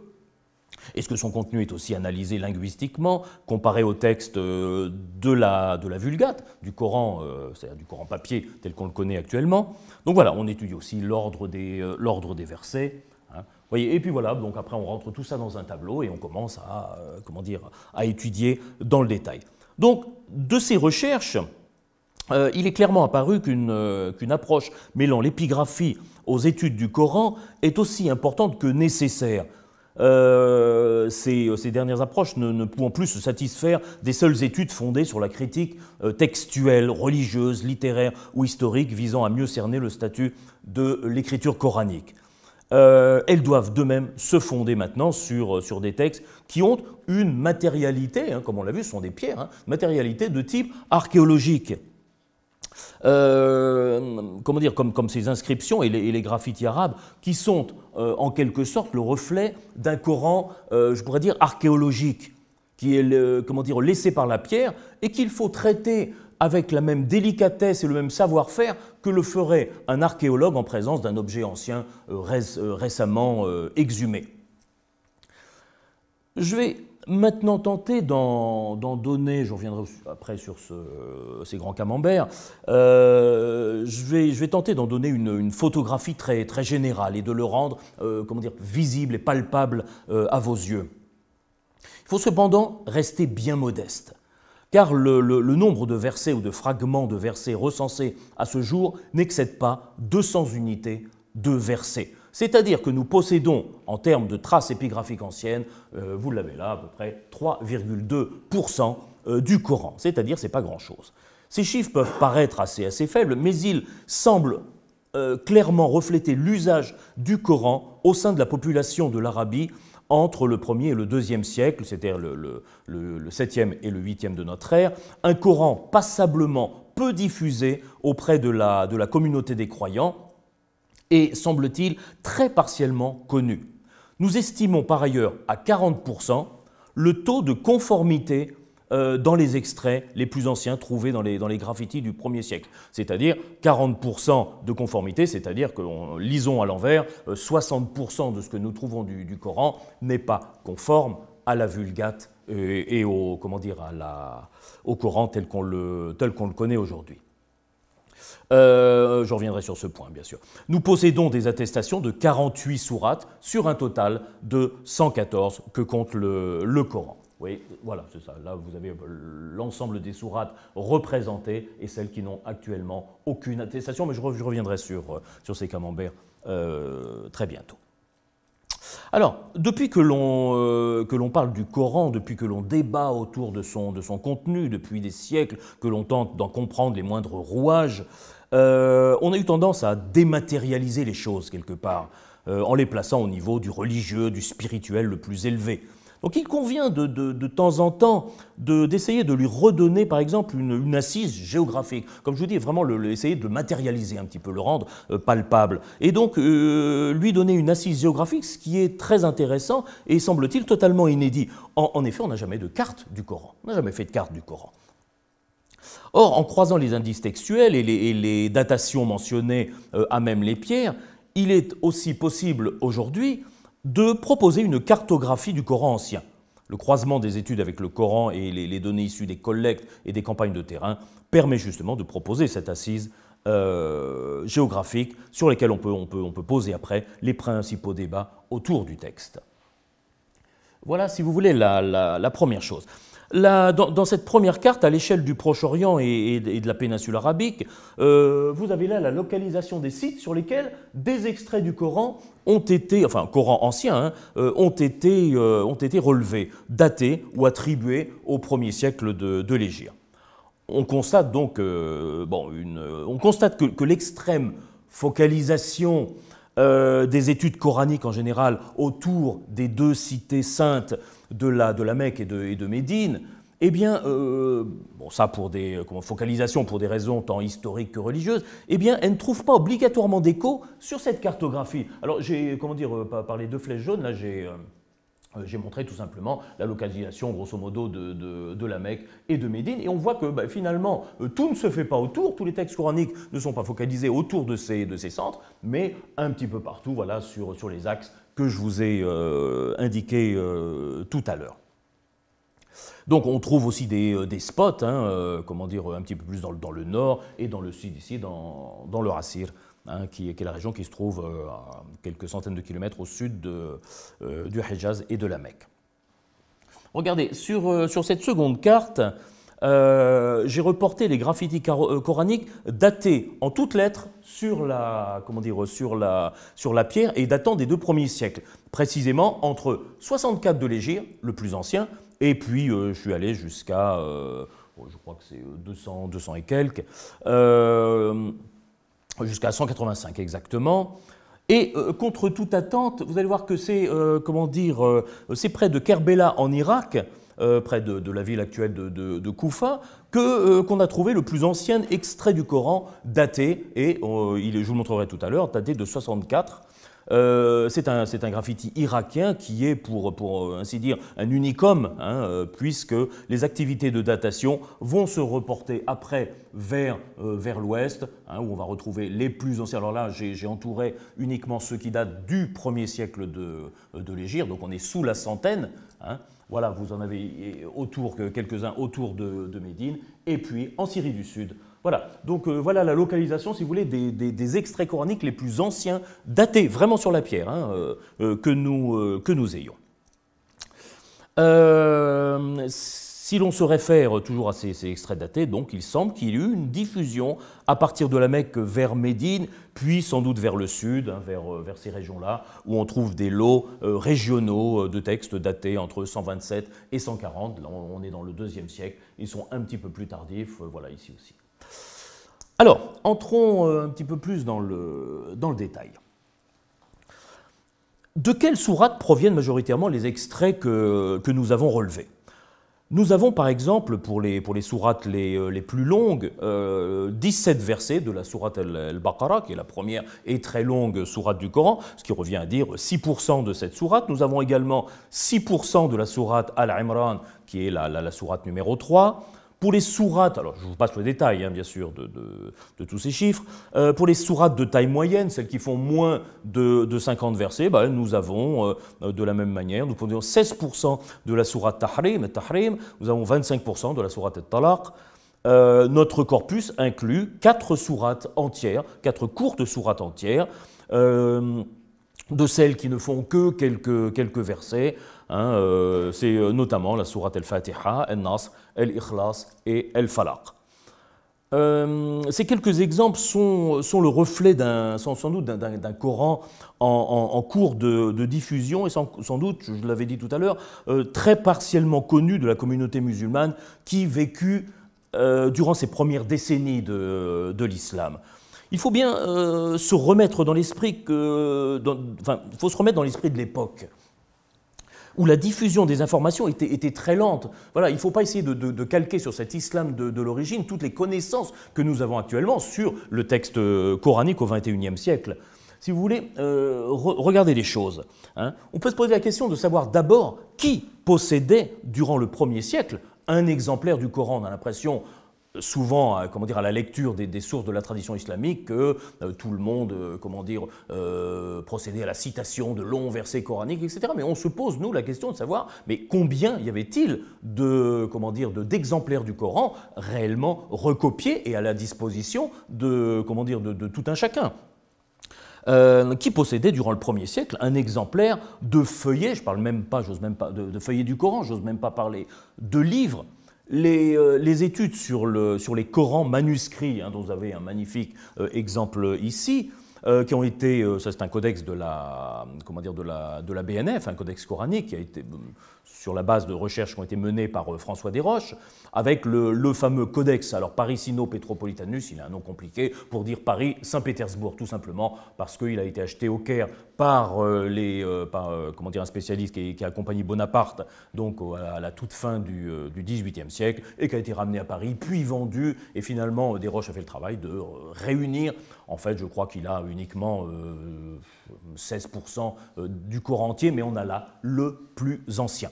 Est-ce que son contenu est aussi analysé linguistiquement, comparé au texte euh, de la, de Vulgate, du Coran, euh, du Coran papier tel qu'on le connaît actuellement Donc voilà, on étudie aussi l'ordre des, euh, versets. Hein. Voyez, et puis voilà, donc après on rentre tout ça dans un tableau et on commence à, comment dire, à étudier dans le détail. Donc de ces recherches, il est clairement apparu qu'une approche mêlant l'épigraphie aux études du Coran est aussi importante que nécessaire. Euh, euh, ces, dernières approches ne, pouvant plus se satisfaire des seules études fondées sur la critique euh, textuelle, religieuse, littéraire ou historique visant à mieux cerner le statut de l'écriture coranique. elles doivent de même se fonder maintenant sur, des textes qui ont une matérialité, hein, comme on l'a vu, ce sont des pierres, hein, matérialité de type archéologique. Euh, comment dire, comme, comme ces inscriptions et les, graffitis arabes, qui sont euh, en quelque sorte le reflet d'un Coran, euh, je pourrais dire, archéologique, qui est comment dire, laissé par la pierre et qu'il faut traiter avec la même délicatesse et le même savoir-faire que le ferait un archéologue en présence d'un objet ancien récemment exhumé. Je vais maintenant tenter d'en donner, je reviendrai après sur ces grands camemberts, euh, je, vais, tenter d'en donner une, photographie très, générale et de le rendre euh, comment dire, visible et palpable euh, à vos yeux. Il faut cependant rester bien modeste, car le nombre de versets ou de fragments de versets recensés à ce jour n'excède pas 200 unités de versets. C'est-à-dire que nous possédons, en termes de traces épigraphiques anciennes, euh, vous l'avez là, à peu près 3,2% euh, du Coran. C'est-à-dire, ce n'est pas grand-chose. Ces chiffres peuvent paraître assez, assez faibles, mais ils semblent euh, clairement refléter l'usage du Coran au sein de la population de l'Arabie entre le 1er et le 2e siècle, c'est-à-dire le, 7e et le 8e de notre ère, un Coran passablement peu diffusé auprès de la communauté des croyants, et, semble-t-il, très partiellement connu. Nous estimons par ailleurs à 40% le taux de conformité euh, dans les extraits les plus anciens trouvés dans les, dans les graffitis du 1er siècle. C'est-à-dire 40% de conformité, c'est-à-dire que lisons à l'envers, 60% euh, de ce que nous trouvons du, Coran n'est pas conforme à la Vulgate euh, et, au, comment dire, à la, au Coran tel qu'on le, tel qu'on le connaît aujourd'hui. Euh, je reviendrai sur ce point, bien sûr. Nous possédons des attestations de 48 sourates sur un total de 114 que compte le, Coran. Oui, voilà, c'est ça. Là, vous avez l'ensemble des sourates représentées et celles qui n'ont actuellement aucune attestation, mais je, reviendrai sur, euh, sur ces camemberts euh, très bientôt. Alors, depuis que l'on parle du Coran, depuis que l'on débat autour de son, de son contenu, depuis des siècles que l'on tente d'en comprendre les moindres rouages, euh, on a eu tendance à dématérialiser les choses quelque part, euh, en les plaçant au niveau du religieux, du spirituel le plus élevé. Donc il convient de, temps en temps d'essayer de, lui redonner, par exemple, une, assise géographique. Comme je vous dis, vraiment essayer de matérialiser un petit peu, le rendre euh, palpable. Et donc lui donner une assise géographique, ce qui est très intéressant et semble-t-il totalement inédit. En, en effet, on n'a jamais de carte du Coran. On n'a jamais fait de carte du Coran. Or, en croisant les indices textuels et les, datations mentionnées euh, à même les pierres, il est aussi possible aujourd'hui de proposer une cartographie du Coran ancien. Le croisement des études avec le Coran et les, données issues des collectes et des campagnes de terrain permet justement de proposer cette assise euh, géographique sur laquelle on peut, poser après les principaux débats autour du texte. Voilà, si vous voulez, la première chose dans, cette première carte, à l'échelle du Proche-Orient et, de la péninsule arabique, euh, vous avez là la localisation des sites sur lesquels des extraits du Coran ont été, enfin Coran ancien, hein, euh, ont, été, euh, ont été relevés, datés ou attribués au 1er siècle de, l'Égypte. On constate donc bon, on constate que l'extrême focalisation des études coraniques en général autour des deux cités saintes de la, de la Mecque et de, et de Médine, eh bien, euh, bon, ça pour des euh, comment, focalisations, pour des raisons tant historiques que religieuses, eh bien, elle ne trouve pas obligatoirement d'écho sur cette cartographie. Alors, j'ai, comment dire, euh, par les deux flèches jaunes, là, j'ai. j'ai montré tout simplement la localisation, grosso modo, de, de, la Mecque et de Médine. Et on voit que bah, finalement, tout ne se fait pas autour, tous les textes coraniques ne sont pas focalisés autour de ces, de ces centres, mais un petit peu partout, voilà, sur, sur les axes que je vous ai euh, indiqué euh, tout à l'heure. Donc on trouve aussi des, euh, spots, hein, comment dire, un petit peu plus dans, le nord et dans le sud ici, dans, dans le Rassir, hein, qui, est la région qui se trouve à quelques centaines de kilomètres au sud du Hejaz et de la Mecque. Regardez, sur cette seconde carte, euh, j'ai reporté les graffitis euh, coraniques datés en toutes lettres sur la, comment dire, sur la, sur la pierre et datant des deux premiers siècles, précisément entre 64 de l'Égypte, le plus ancien, et puis euh, je suis allé jusqu'à, oh, je crois que c'est 200, 200 et quelques, jusqu'à 185 exactement. Et contre toute attente, vous allez voir que c'est, comment dire, c'est près de Kerbela en Irak euh, près de, la ville actuelle de, de, Koufa, euh, qu'on a trouvé le plus ancien extrait du Coran daté, et euh, je vous le montrerai tout à l'heure, daté de 64. c'est un, un, graffiti irakien qui est, pour, pour ainsi dire, un unicum, hein, puisque les activités de datation vont se reporter après vers, vers l'ouest, hein, où on va retrouver les plus anciens. Alors là, j'ai entouré uniquement ceux qui datent du 1er siècle de, de l'Égypte, donc on est sous la centaine. Hein, voilà, vous en avez euh, autour quelques-uns autour de, Médine, et puis en Syrie du Sud. Voilà, donc euh, voilà la localisation, si vous voulez, des, extraits coraniques les plus anciens, datés vraiment sur la pierre, hein, euh, que, nous, que nous ayons. Si l'on se réfère toujours à ces, extraits datés, donc il semble qu'il y ait eu une diffusion à partir de la Mecque vers Médine, puis sans doute vers le sud, hein, euh, vers, ces régions-là, où on trouve des lots euh, régionaux euh, de textes datés entre 127 et 140. Là, on est dans le deuxième siècle, ils sont un petit peu plus tardifs, voilà, ici aussi. Alors, entrons un petit peu plus dans le, détail. De quelle sourate proviennent majoritairement les extraits que nous avons relevés nous avons par exemple pour les, pour les sourates les, euh, plus longues, 17 euh, versets de la sourate Al-Baqarah, qui est la première et très longue sourate du Coran, ce qui revient à dire 6% de cette sourate. Nous avons également 6% de la sourate Al-Imran, qui est la, la, la sourate numéro 3. Pour les sourates, alors je vous passe le détail hein, bien sûr de, tous ces chiffres, euh, pour les sourates de taille moyenne, celles qui font moins de, 50 versets, ben, nous avons euh, de la même manière, nous prenons 16% de la sourate tahrim, nous avons 25% de la sourate talaq, euh, notre corpus inclut quatre sourates entières, quatre courtes sourates entières, de celles qui ne font que quelques, quelques versets. Hein, c'est notamment la sourate el fatiha el nasr El ikhlas et Al-Falaq. Euh, ces quelques exemples sont, le reflet sans doute d'un Coran en, cours de, diffusion et sans, doute, je l'avais dit tout à l'heure, euh, très partiellement connu de la communauté musulmane qui vécut euh, durant ces premières décennies de, l'islam. Il faut bien se remettre dans l'esprit que, faut se remettre dans l'esprit de l'époque où la diffusion des informations était, très lente. Voilà, il ne faut pas essayer de, calquer sur cet islam de, l'origine toutes les connaissances que nous avons actuellement sur le texte euh, coranique au XXIe siècle. Si vous voulez, euh, regardez les choses. Hein. On peut se poser la question de savoir d'abord qui possédait, durant le premier siècle, un exemplaire du Coran. On l'impression souvent euh, comment dire, à la lecture des, sources de la tradition islamique que euh, tout le monde euh, comment dire, procédait à la citation de longs versets coraniques, etc. Mais on se pose, nous, la question de savoir mais combien y avait-il de, comment d'exemplaires du Coran réellement recopiés et à la disposition de, comment dire, de, tout un chacun qui possédait durant le premier siècle un exemplaire de feuillet, je parle même pas, j'ose même pas, de, de feuillet du Coran, j'ose même pas parler de livres euh, les, études sur, les Corans manuscrits, hein, dont vous avez un magnifique euh, exemple ici, euh, qui ont été, ça c'est un codex de la, comment dire, de la BNF, un codex coranique qui a été sur la base de recherches qui ont été menées par euh, François Desroches, avec le, fameux codex, alors parisino pétropolitanus il a un nom compliqué, pour dire Paris-Saint-Pétersbourg, tout simplement parce qu'il a été acheté au Caire par, euh, les, euh, comment dire, un spécialiste qui, a accompagné Bonaparte donc à la toute fin du, XVIIIe siècle, et qui a été ramené à Paris, puis vendu, et finalement Desroches a fait le travail de réunir, en fait je crois qu'il a uniquement 16% du corps entier, mais on a là le plus ancien.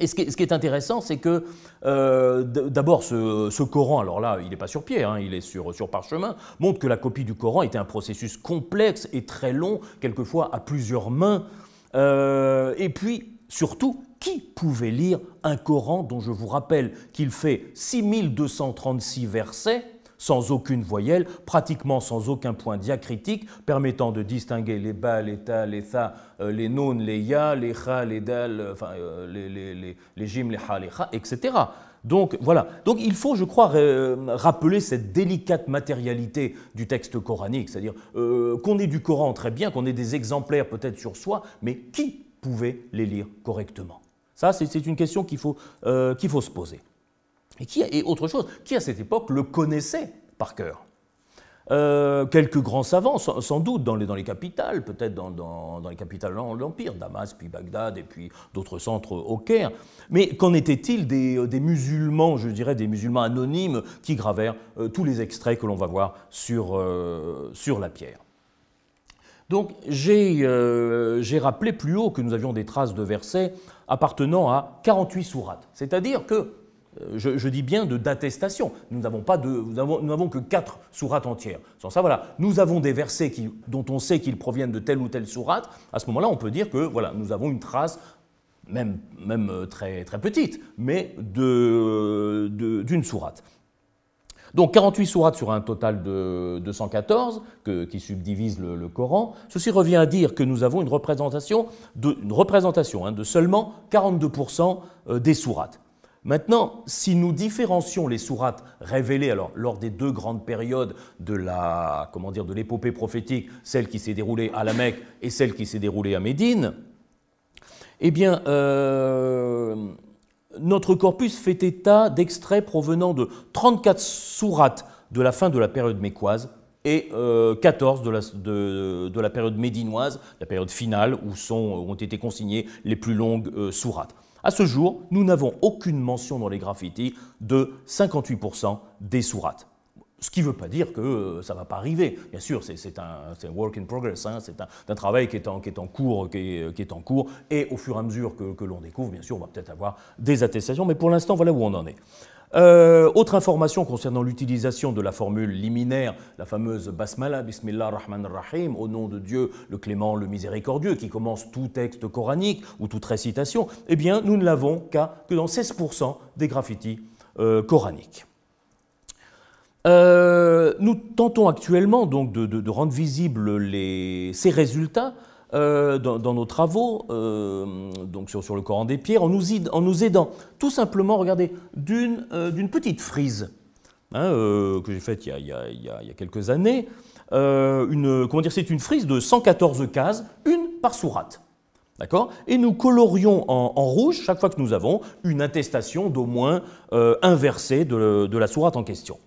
Et ce qui, est intéressant, c'est que euh, d'abord ce, Coran, alors là, il n'est pas sur pied, hein, il est sur, parchemin, montre que la copie du Coran était un processus complexe et très long, quelquefois à plusieurs mains. Euh, et puis, surtout, qui pouvait lire un Coran dont je vous rappelle qu'il fait 6236 versets sans aucune voyelle, pratiquement sans aucun point diacritique, permettant de distinguer les ba, les ta, les tha, euh, les non, les ya, les kha, les dal, euh, enfin, euh, les, les, les, les jim, les ha, les ha, etc. Donc voilà. Donc il faut, je crois, rappeler cette délicate matérialité du texte coranique, c'est-à-dire qu'on ait du Coran très bien, qu'on ait des exemplaires peut-être sur soi, mais qui pouvait les lire correctement Ça, c'est une question qu'il faut se poser. Et, qui, et autre chose, qui à cette époque le connaissait par cœur euh, quelques grands savants, sans, doute, dans les, dans les capitales, peut-être dans, dans, dans, les capitales de l'Empire, Damas, puis Bagdad, et puis d'autres centres au Caire. Mais qu'en était-il des, euh, des, musulmans, je dirais, des musulmans anonymes qui gravèrent euh, tous les extraits que l'on va voir sur, sur la pierre Donc j'ai rappelé plus haut que nous avions des traces de versets appartenant à 48 sourates, c'est-à-dire que euh, je, dis bien de d'attestation. Nous n'avons pas nous avons, que quatre sourates entières. Sans ça, voilà, nous avons des versets dont on sait qu'ils proviennent de telle ou telle sourate. À ce moment-là, on peut dire que voilà, nous avons une trace même, euh, très, très petite, mais d'une sourate. Donc 48 sourates sur un total de 114, qui subdivise le, Coran. Ceci revient à dire que nous avons une représentation de, représentation, hein, de seulement 42% euh, des sourates. Maintenant, si nous différencions les sourates révélées alors, lors des deux grandes périodes de comment de l'épopée prophétique, celle qui s'est déroulée à la Mecque et celle qui s'est déroulée à Médine, eh bien, euh, notre corpus fait état d'extraits provenant de 34 sourates de la fin de la période mécoise et 14 euh, de la, période médinoise, la période finale où, ont été consignées les plus longues euh, sourates. À ce jour, nous n'avons aucune mention dans les graffitis de 58% des sourates. Ce qui ne veut pas dire que euh, ça ne va pas arriver. Bien sûr, c'est un, work in progress, hein. c'est un, travail qui est en, cours, euh, en cours, et au fur et à mesure que l'on découvre, bien sûr, on va peut-être avoir des attestations, mais pour l'instant, voilà où on en est. Euh, autre information concernant l'utilisation de la formule liminaire, la fameuse basmala, Bismillah Rahman Rahim, au nom de Dieu, le clément, le miséricordieux, qui commence tout texte coranique ou toute récitation, eh bien, nous ne l'avons qu'à que dans 16% des graffitis euh, coraniques. Euh, nous tentons actuellement donc de, rendre visibles ces résultats euh, dans, nos travaux, euh, donc sur, le Coran des pierres, en nous, en nous aidant tout simplement, regardez, d'une euh, petite frise hein, que j'ai faite il, y, a, quelques années. dire, c'est une frise de 114 cases, une par sourate. D'accord Et nous colorions en, rouge chaque fois que nous avons une attestation d'au moins un verset de la sourate en question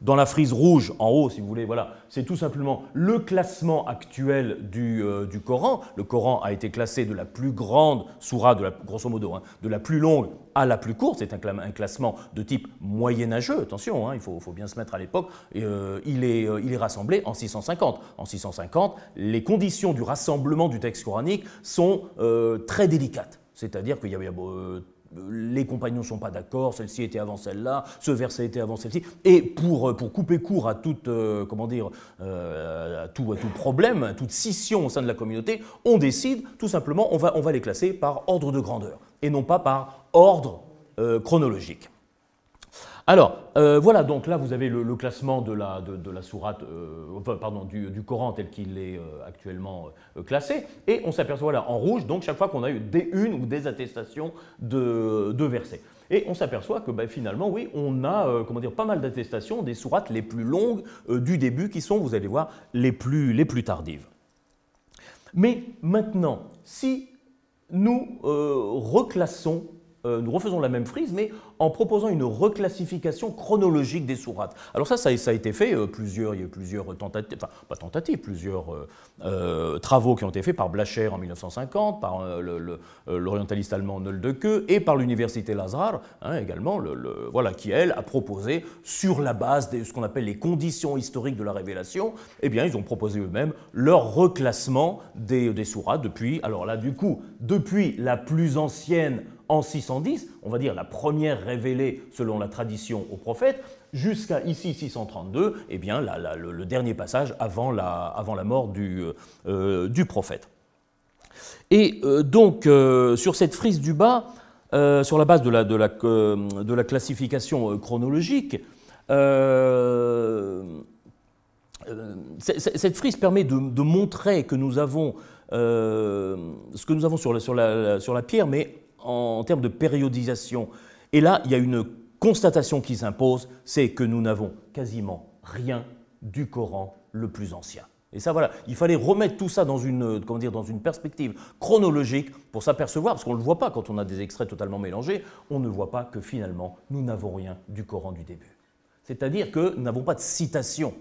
dans la frise rouge en haut, si vous voulez, voilà, c'est tout simplement le classement actuel du, euh, Coran. Le Coran a été classé de la plus grande sourate, grosso modo, hein, de la plus longue à la plus courte. C'est un, classement de type moyenâgeux, attention, hein, il faut, bien se mettre à l'époque. Euh, euh, il, est, rassemblé en 650. En 650, les conditions du rassemblement du texte coranique sont très délicates. C'est-à-dire qu'il y a les compagnons ne sont pas d'accord, celle-ci était avant celle-là, ce verset était avant celle-ci. Et pour, euh, couper court à toute, euh, comment dire, euh, à tout, problème, à toute scission au sein de la communauté, on décide tout simplement, on va, les classer par ordre de grandeur et non pas par ordre chronologique. Alors, euh, voilà, donc là, vous avez le, classement de la, sourate, euh, pardon, du, Coran tel qu'il est euh, actuellement classé, et on s'aperçoit là, en rouge, donc chaque fois qu'on a eu des une ou des attestations de, versets. Et on s'aperçoit que ben, finalement, oui, on a comment dire, pas mal d'attestations des sourates les plus longues du début qui sont, vous allez voir, les plus, les plus tardives. Mais maintenant, si nous reclassons euh, nous refaisons la même frise, mais en proposant une reclassification chronologique des sourates. Alors ça, ça, a été fait, euh, plusieurs, il y a plusieurs tentatives, enfin pas tentatives, plusieurs euh, travaux qui ont été faits par Blacher en 1950, par l'orientaliste allemand Nöldeke et par l'université Lazare hein, également, le, voilà, qui elle a proposé sur la base de ce qu'on appelle les conditions historiques de la révélation, eh bien ils ont proposé eux-mêmes leur reclassement des, des sourates depuis, alors là du coup, depuis la plus ancienne en 610, on va dire la première révélée selon la tradition au prophète, jusqu'à ici 632, eh bien, le, dernier passage avant la, avant la mort du, euh, du prophète. Et euh, donc, euh, sur cette frise du bas, sur la base de la, de la, de la classification chronologique, cette frise permet de, montrer que nous avons ce que nous avons sur sur la pierre, mais en termes de périodisation. Et là, il y a une constatation qui s'impose, c'est que nous n'avons quasiment rien du Coran le plus ancien. Et ça, voilà, il fallait remettre tout ça dans une, euh, dans une perspective chronologique pour s'apercevoir, parce qu'on ne le voit pas quand on a des extraits totalement mélangés, on ne voit pas que finalement, nous n'avons rien du Coran du début. C'est-à-dire que nous n'avons pas de citation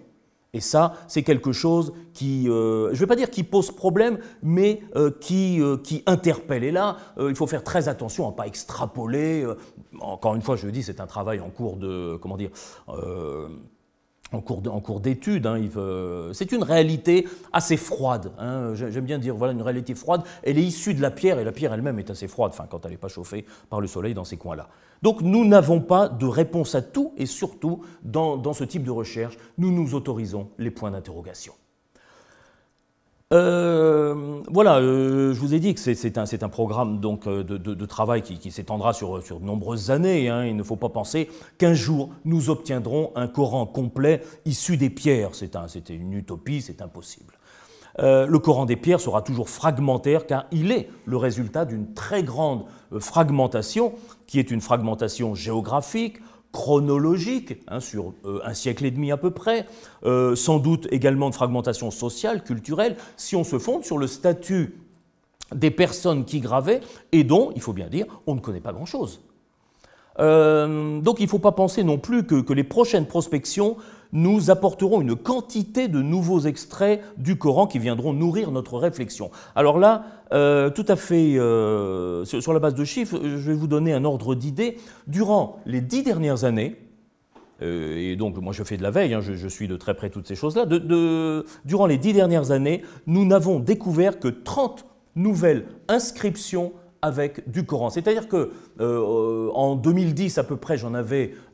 et ça, c'est quelque chose qui, euh, je ne vais pas dire qui pose problème, mais euh, qui, euh, qui interpelle. Et là, il faut faire très attention à ne pas extrapoler. encore une fois, je dis, c'est un travail en cours de, comment dire, en cours d'étude. Hein, euh, c'est une réalité assez froide. Hein. J'aime bien dire, voilà, une réalité froide. Elle est issue de la pierre, et la pierre elle-même est assez froide, quand elle n'est pas chauffée par le soleil dans ces coins-là. Donc nous n'avons pas de réponse à tout, et surtout, dans ce type de recherche, nous nous autorisons les points d'interrogation. Euh, voilà, euh, je vous ai dit que c'est un, programme donc, euh, de, travail qui, s'étendra sur, de nombreuses années. Hein. Il ne faut pas penser qu'un jour nous obtiendrons un Coran complet issu des pierres. C'est une utopie, c'est impossible. le Coran des pierres sera toujours fragmentaire car il est le résultat d'une très grande fragmentation qui est une fragmentation géographique, chronologique, hein, sur euh, un siècle et demi à peu près, euh, sans doute également de fragmentation sociale, culturelle, si on se fonde sur le statut des personnes qui gravaient et dont, il faut bien dire, on ne connaît pas grand-chose. Euh, donc il ne faut pas penser non plus que les prochaines prospections nous apporterons une quantité de nouveaux extraits du Coran qui viendront nourrir notre réflexion. Alors là, euh, tout à fait, euh, sur la base de chiffres, euh, je vais vous donner un ordre d'idée. Durant les dix dernières années, et donc moi je fais de la veille, hein, je, suis de très près toutes ces choses-là, durant les dix dernières années, nous n'avons découvert que 30 nouvelles inscriptions avec du Coran. C'est-à-dire que euh, en 2010 à peu près, j'en avais 170,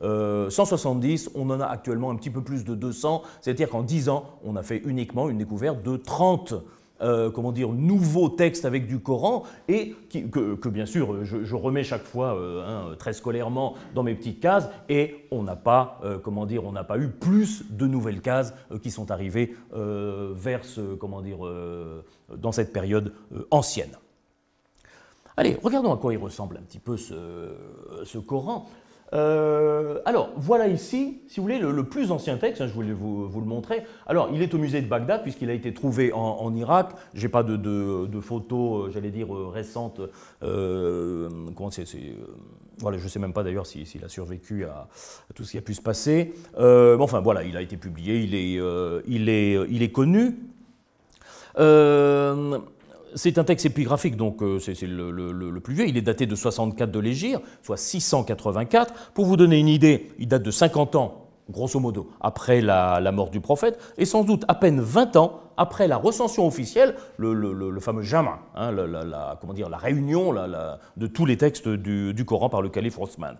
euh, on en a actuellement un petit peu plus de 200. C'est-à-dire qu'en 10 ans, on a fait uniquement une découverte de 30 euh, comment dire, nouveaux textes avec du Coran, et que, bien sûr je, remets chaque fois hein, très scolairement dans mes petites cases, et on n'a pas, comment dire, on n'a pas eu plus de nouvelles cases qui sont arrivées vers comment dire, dans cette période ancienne. Allez, regardons à quoi il ressemble un petit peu ce, Coran. Euh, alors, voilà ici, si vous voulez, le, plus ancien texte, hein, je voulais vous, le montrer. Alors, il est au musée de Bagdad, puisqu'il a été trouvé en, Irak. Je n'ai pas de, photos, euh, j'allais dire, euh, récentes. voilà, je ne sais même pas d'ailleurs s'il a survécu à, tout ce qui a pu se passer. mais enfin, voilà, il a été publié, il est, il est, il est connu. C'est un texte épigraphique, donc euh, c'est le, plus vieux. Il est daté de 64 de l'Égir, soit 684. Pour vous donner une idée, il date de 50 ans, grosso modo, après la, mort du prophète, et sans doute à peine 20 ans après la recension officielle, le, fameux Jama, hein, la, comment dire, la réunion de tous les textes du, Coran par le calife Osman.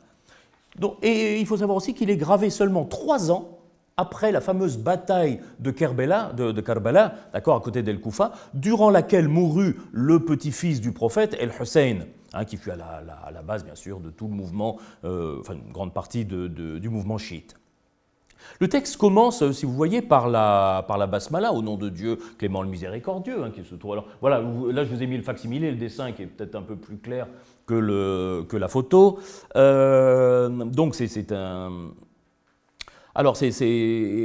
Donc, et il faut savoir aussi qu'il est gravé seulement 3 ans après la fameuse bataille de Kerbela, de, Karbala, d'accord, à côté d'El Koufa, durant laquelle mourut le petit-fils du prophète, El Hussein. Hein, qui fut à la, base, bien sûr, de tout le mouvement, euh, enfin une grande partie du mouvement chiite. Le texte commence, euh, si vous voyez, par la, par la basmala, au nom de Dieu, Clément le Miséricordieux, hein, qui se trouve. Alors voilà, là je vous ai mis le facsimilé, le dessin qui est peut-être un peu plus clair que, le, que la photo. Euh, donc c'est un, alors, c'est,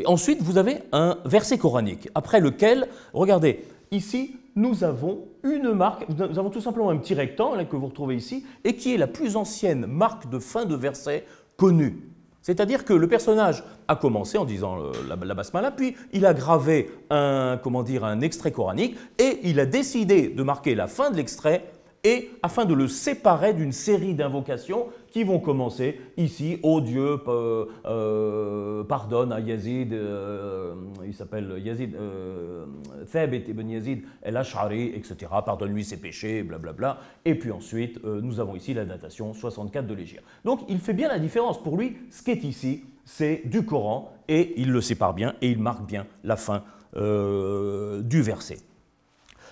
Ensuite, vous avez un verset coranique, après lequel, regardez, ici, nous avons une marque, nous avons tout simplement un petit rectangle hein, que vous retrouvez ici, et qui est la plus ancienne marque de fin de verset connue. C'est-à-dire que le personnage a commencé en disant euh, la, la basmala, puis il a gravé un, comment dire, un extrait coranique, et il a décidé de marquer la fin de l'extrait et afin de le séparer d'une série d'invocations qui vont commencer ici, ô oh Dieu, euh, pardonne à Yazid, euh, il s'appelle Yazid, euh, et ibn Yazid el-Ash'ari, etc., pardonne-lui ses péchés, blablabla. Et puis ensuite, nous avons ici la datation 64 de l'Égypte. Donc il fait bien la différence. Pour lui, ce qui est ici, c'est du Coran, et il le sépare bien, et il marque bien la fin du verset.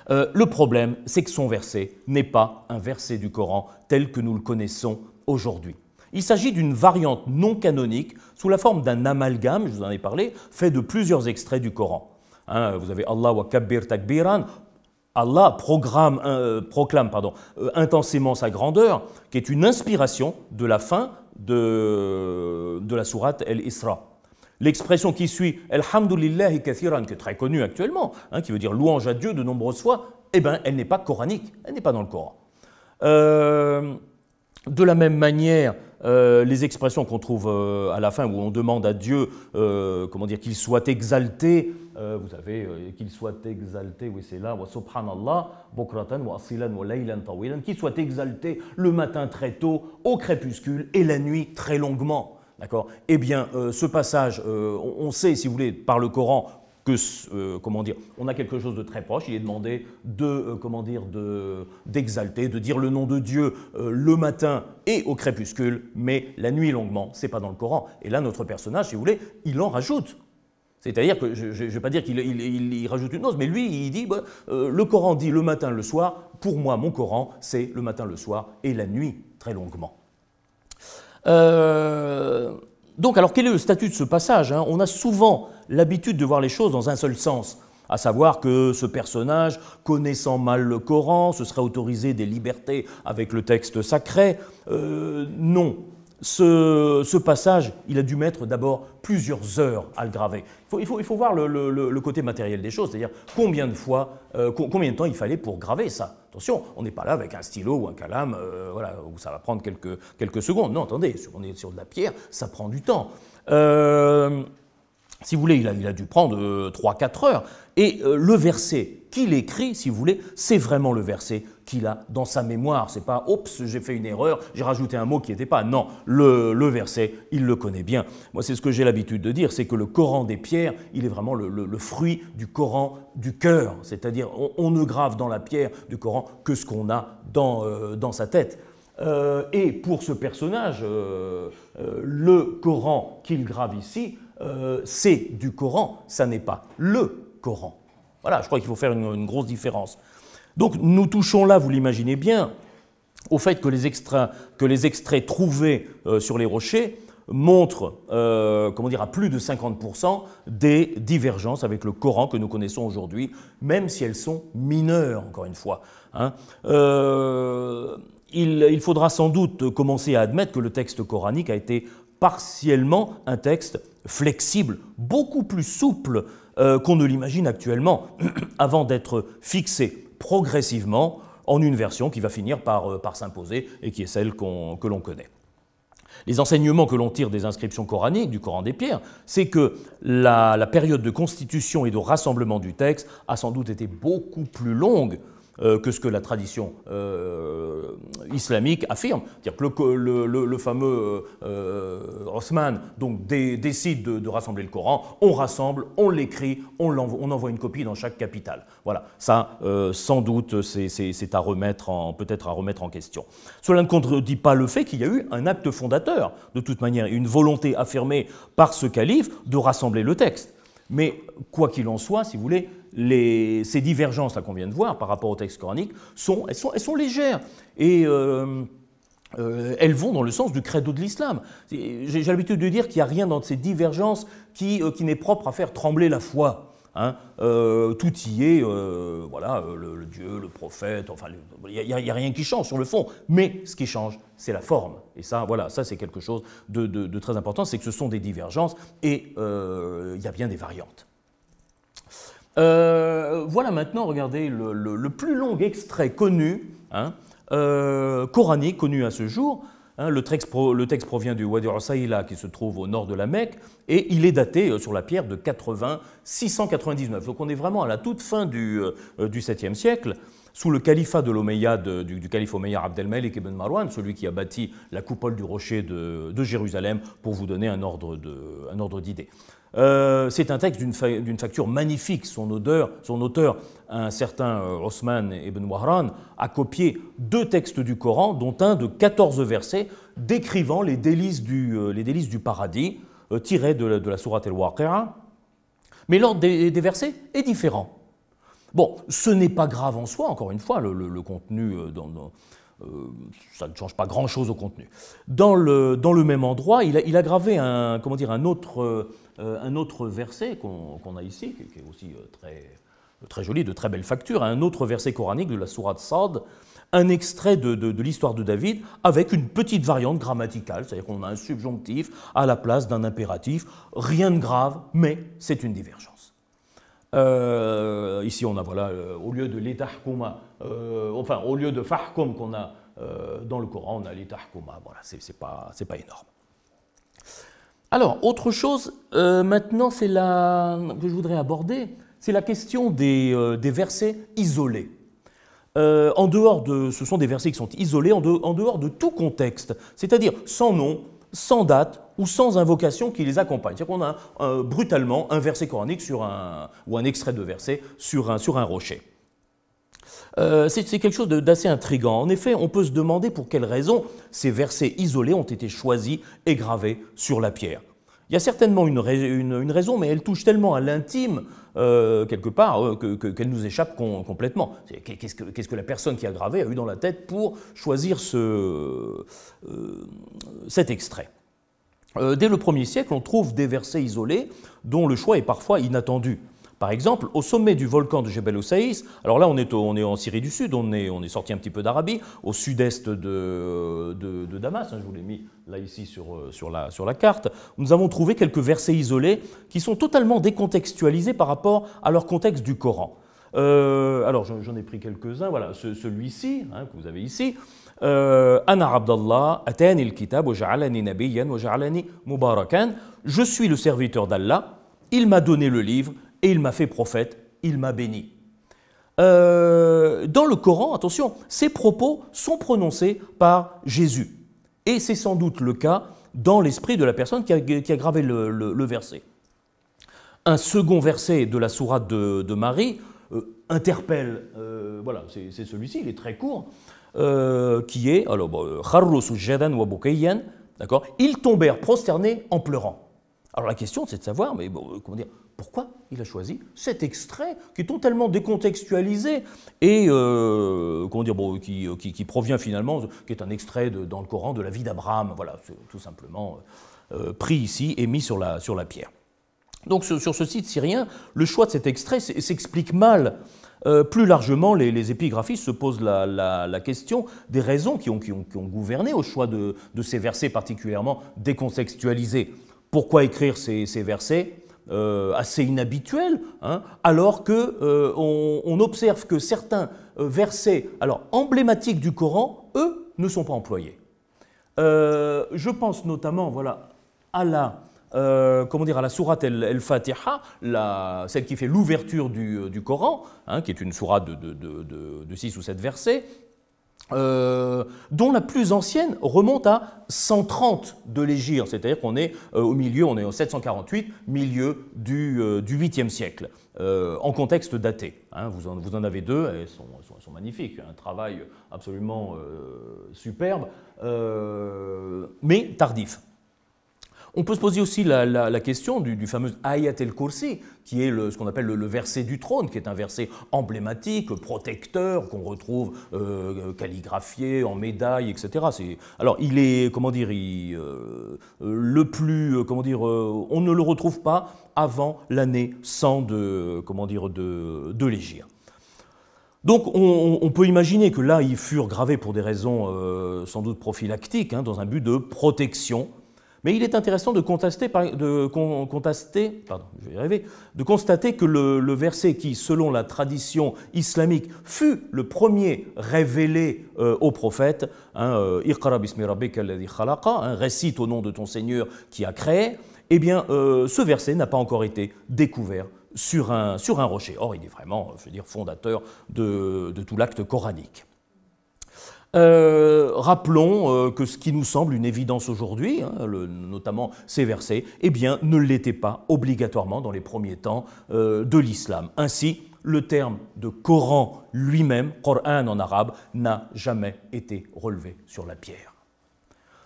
Euh, le problème, c'est que son verset n'est pas un verset du Coran tel que nous le connaissons aujourd'hui. Il s'agit d'une variante non canonique sous la forme d'un amalgame, je vous en ai parlé, fait de plusieurs extraits du Coran. Hein, vous avez Allah wa takbiran, Allah euh, proclame euh, intensément sa grandeur, qui est une inspiration de la fin de, la sourate El-Isra. L'expression qui suit, Alhamdulillahi kathiran, qui est très connue actuellement, hein, qui veut dire louange à Dieu de nombreuses fois, eh bien, elle n'est pas coranique, elle n'est pas dans le Coran. Euh, de la même manière, euh, les expressions qu'on trouve euh, à la fin où on demande à Dieu, comment dire, qu'il soit exalté, vous savez, qu'il soit exalté, oui c'est là, wa subhanallah, bukratan wa asilan wa laylan tawilan, qu'il soit exalté le matin très tôt, au crépuscule et la nuit très longuement. D'accord Eh bien, euh, ce passage, euh, on sait, si vous voulez, par le Coran, que, euh, comment dire, on a quelque chose de très proche. Il est demandé de, comment dire, d'exalter, de, dire le nom de Dieu le matin et au crépuscule, mais la nuit longuement. C'est pas dans le Coran. Et là, notre personnage, si vous voulez, il en rajoute. C'est-à-dire que je ne vais pas dire qu'il rajoute une dose, mais lui, il dit bah, le Coran dit le matin, le soir. Pour moi, mon Coran, c'est le matin, le soir et la nuit très longuement. Euh, donc, alors quel est le statut de ce passage hein On a souvent l'habitude de voir les choses dans un seul sens, à savoir que ce personnage, connaissant mal le Coran, se serait autorisé des libertés avec le texte sacré. Euh, non, ce, passage, il a dû mettre d'abord plusieurs heures à le graver. Il faut, voir le, côté matériel des choses, c'est-à-dire combien de fois, euh, combien de temps il fallait pour graver ça. Attention, on n'est pas là avec un stylo ou un calame, euh, voilà, où ça va prendre quelques, quelques secondes. Non, attendez, on est sur de la pierre, ça prend du temps. Euh, si vous voulez, il a, dû prendre 3-4 heures. Et le verset qu'il écrit, si vous voulez, c'est vraiment le verset qu'il a dans sa mémoire. C'est pas, oups, j'ai fait une erreur, j'ai rajouté un mot qui n'était pas. Non, le, verset, il le connaît bien. Moi, c'est ce que j'ai l'habitude de dire, c'est que le Coran des pierres, il est vraiment le, fruit du Coran du cœur. C'est-à-dire, on, ne grave dans la pierre du Coran que ce qu'on a dans, euh, sa tête. Euh, et pour ce personnage, euh, le Coran qu'il grave ici, c'est du Coran, ça n'est pas le Coran. Voilà, je crois qu'il faut faire une grosse différence. Donc nous touchons là, vous l'imaginez bien, au fait que les, extraits trouvés euh, sur les rochers montrent, euh, comment dire, à plus de 50% des divergences avec le Coran que nous connaissons aujourd'hui, même si elles sont mineures, encore une fois. Hein. Euh, il, faudra sans doute commencer à admettre que le texte coranique a été partiellement un texte flexible, beaucoup plus souple qu'on ne l'imagine actuellement, <clears throat> avant d'être fixé progressivement en une version qui va finir par, euh, par s'imposer et qui est celle que l'on connaît. Les enseignements que l'on tire des inscriptions coraniques, du Coran des pierres, c'est que la, période de constitution et de rassemblement du texte a sans doute été beaucoup plus longue euh, que ce que la tradition euh, islamique affirme. C'est-à-dire que le, fameux euh, Osman donc, décide de, rassembler le Coran, on rassemble, on l'écrit, on, envoie, une copie dans chaque capitale. Voilà, ça, sans doute, c'est à remettre peut-être à remettre en question. Cela ne contredit pas le fait qu'il y a eu un acte fondateur, de toute manière, une volonté affirmée par ce calife de rassembler le texte. Mais quoi qu'il en soit, si vous voulez, ces divergences qu'on vient de voir par rapport au texte coranique sont, elles sont, légères. Et. Euh, euh, elles vont dans le sens du credo de l'islam. J'ai l'habitude de dire qu'il n'y a rien dans ces divergences euh, qui, n'est propre à faire trembler la foi. Hein. tout y est, voilà, le, Dieu, le prophète, enfin, il n'y a, rien qui change sur le fond. Mais ce qui change, c'est la forme. Et ça, voilà, ça c'est quelque chose de très important, c'est que ce sont des divergences et il y a bien des variantes. Euh, voilà maintenant, regardez, le, plus long extrait connu, hein, euh, coranique connu à ce jour. Hein, le, texte provient du Wadi Saïla qui se trouve au nord de la Mecque et il est daté euh, sur la pierre de 8699. 699. Donc on est vraiment à la toute fin du, 7e siècle sous le califat de l'Omeyyade, du, du, calife Omeyyad et ibn Marwan, celui qui a bâti la coupole du rocher de, de Jérusalem, pour vous donner un ordre d'idée. Euh, c'est un texte d'une, facture magnifique. Son, odeur, son auteur, un certain euh, Osman ibn Wahran, a copié deux textes du Coran, dont un de 14 versets décrivant les délices du, euh, les délices du paradis, tiré de la, de la sourate al-Waqi'a. Mais l'ordre des, versets est différent. Bon, ce n'est pas grave en soi, encore une fois, le, contenu, dans, ça ne change pas grand-chose au contenu. Dans le, dans le, même endroit, il a, il a gravé un, comment dire, un autre, euh, un autre verset qu'on a ici, qui, est aussi euh, euh, très, joli, de très belle facture, hein. un autre verset coranique de la sourate saad, un extrait de, l'histoire de David avec une petite variante grammaticale, c'est-à-dire qu'on a un subjonctif à la place d'un impératif, rien de grave, mais c'est une divergence. ici, on a, voilà, au lieu de l'étahkouma, enfin, au lieu de fahkoum » qu'on a dans le Coran, on a l'étahkouma, voilà, c'est pas, pas énorme. Alors, autre chose, euh, maintenant, c'est que je voudrais aborder, c'est la question des, euh, versets isolés. Euh, en dehors de, ce sont des versets qui sont isolés en, dehors de tout contexte, c'est-à-dire sans nom, sans date ou sans invocation qui les accompagne. C'est-à-dire qu'on a brutalement un verset coranique ou un extrait de verset sur un rocher. Euh, c'est quelque chose d'assez intrigant. En effet, on peut se demander pour quelles raisons ces versets isolés ont été choisis et gravés sur la pierre. Il y a certainement une, raison, mais elle touche tellement à l'intime, euh, quelque part, euh, qu'elle nous échappe complètement. Qu'est-ce que, la personne qui a gravé a eu dans la tête pour choisir cet extrait Dès le 1er siècle, on trouve des versets isolés dont le choix est parfois inattendu. Par exemple, au sommet du volcan de Jebel Ousseïs, alors là on est, on est en Syrie du Sud, on est, on est sorti un petit peu d'Arabie, au sud-est de, de, Damas, hein, je vous l'ai mis là ici sur, euh, sur, la, sur la carte, nous avons trouvé quelques versets isolés qui sont totalement décontextualisés par rapport à leur contexte du Coran. Euh, alors j'en ai pris quelques-uns, voilà, celui-ci hein, que vous avez ici. Je suis le serviteur d'Allah, il m'a donné le livre et il m'a fait prophète, il m'a béni. Euh, dans le Coran, attention, ces propos sont prononcés par Jésus. Et c'est sans doute le cas dans l'esprit de la personne qui a, gravé le, verset. Un second verset de la sourate de, Marie euh, interpelle, euh, voilà, c'est celui-ci, il est très court, qui est, alors, wa d'accord, ils tombèrent prosternés en pleurant. Alors la question, c'est de savoir, mais comment dire, pourquoi il a choisi cet extrait qui est totalement décontextualisé et euh, dire, euh, qui, provient finalement, qui est un extrait dans le Coran de la vie d'Abraham, voilà, tout simplement euh, pris ici et mis sur la, sur la pierre. Donc sur, ce site syrien, le choix de cet extrait s'explique mal. plus largement, les, épigraphistes se posent la, question des raisons qui ont, ont, gouverné au choix de, ces versets particulièrement décontextualisés. Pourquoi écrire ces, ces versets euh, assez inhabituel, hein, alors que euh, on, observe que certains euh, versets, alors emblématiques du Coran, eux, ne sont pas employés. je pense notamment, voilà, à la euh, comment dire, à la sourate El-Fatiha, celle qui fait l'ouverture du, Coran, hein, qui est une sourate de, de, 6 ou 7 versets, euh, dont la plus ancienne remonte à 130 de l'Égir, c'est-à-dire qu'on est, euh, au milieu, on est en 748, milieu du, 8e euh, siècle, en contexte daté. Hein. vous, en, avez deux, elles sont magnifiques, un travail absolument superbe, mais tardif. On peut se poser aussi la, question du, fameux Ayat el Kursi, qui est ce qu'on appelle le, verset du trône, qui est un verset emblématique, protecteur, qu'on retrouve euh, calligraphié en médaille, etc. Alors, il est, comment dire, euh, euh, le plus, comment dire, on ne le retrouve pas avant l'année 100 de, comment dire, de, Donc on, peut imaginer que là, ils furent gravés pour des raisons sans doute prophylactiques, hein, dans un but de protection mais il est intéressant de, de constater que le, verset qui, selon la tradition islamique, fut le premier révélé euh, au prophète, hein, euh, un récite au nom de ton Seigneur qui a créé, eh bien, euh, ce verset n'a pas encore été découvert sur un, sur un rocher. Or, il est vraiment, je veux dire, fondateur de tout l'acte coranique. Euh, rappelons euh, que ce qui nous semble une évidence aujourd'hui, hein, notamment ces versets, eh bien, ne l'était pas obligatoirement dans les premiers temps euh, de l'islam. Ainsi, le terme de Coran lui-même, Coran en arabe, n'a jamais été relevé sur la pierre.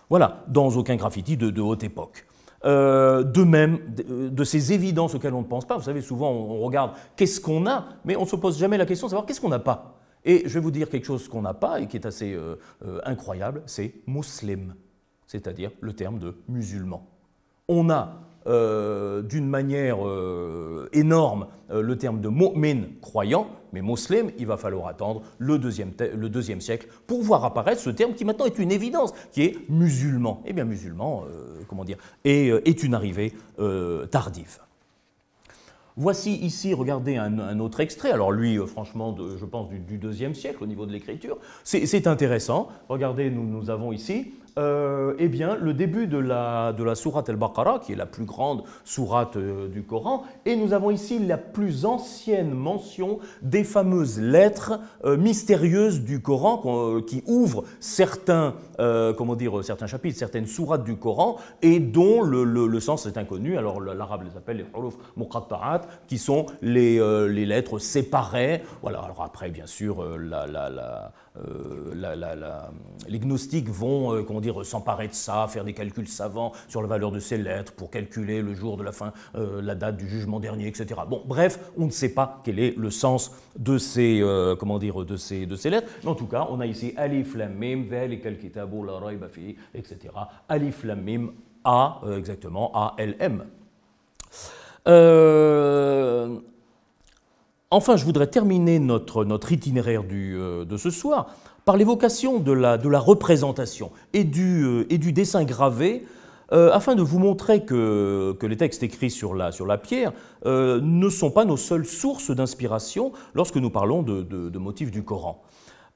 Voilà, dans aucun graffiti de, haute époque. de même, de, ces évidences auxquelles on ne pense pas, vous savez, souvent on, on regarde qu'est-ce qu'on a, mais on ne se pose jamais la question de savoir qu'est-ce qu'on n'a pas. Et je vais vous dire quelque chose qu'on n'a pas et qui est assez euh, euh, incroyable, c'est muslim, c'est-à-dire le terme de musulman. On a euh, d'une manière énorme le terme de mu'min, croyant, mais muslim, il va falloir attendre le deuxième, siècle pour voir apparaître ce terme qui maintenant est une évidence, qui est musulman. Eh bien, musulman, comment dire, est une arrivée tardive. Voici ici, regardez un, autre extrait. Alors lui, euh, franchement, je pense du, du, deuxième siècle au niveau de l'écriture. C'est intéressant. Regardez, nous, nous avons ici euh, eh bien, le début de la, de la sourate al-Baqarah, qui est la plus grande sourate euh, du Coran, et nous avons ici la plus ancienne mention des fameuses lettres euh, mystérieuses du Coran qui ouvrent certains, comment dire, certains chapitres, certaines sourates du Coran, et dont le, sens est inconnu. Alors l'arabe les appelle les huruf muqatta'at, qui sont les, les lettres séparées. Voilà, alors après, bien sûr, la euh, les gnostiques vont euh, comment dire, s'emparer de ça, faire des calculs savants sur la valeur de ces lettres pour calculer le jour de la fin, euh, la date du jugement dernier, etc. Bon, bref, on ne sait pas quel est le sens de ces, comment dire, de ces, de lettres. en tout cas, on a ici Alif Lam Mim, etc. Alif Lam Mim, A, exactement, A, L, M. Enfin, je voudrais terminer notre, itinéraire euh, de ce soir par l'évocation de la, représentation euh, et du, dessin gravé, euh, afin de vous montrer que, les textes écrits sur la, pierre ne sont pas nos seules sources d'inspiration lorsque nous parlons de, motifs du Coran.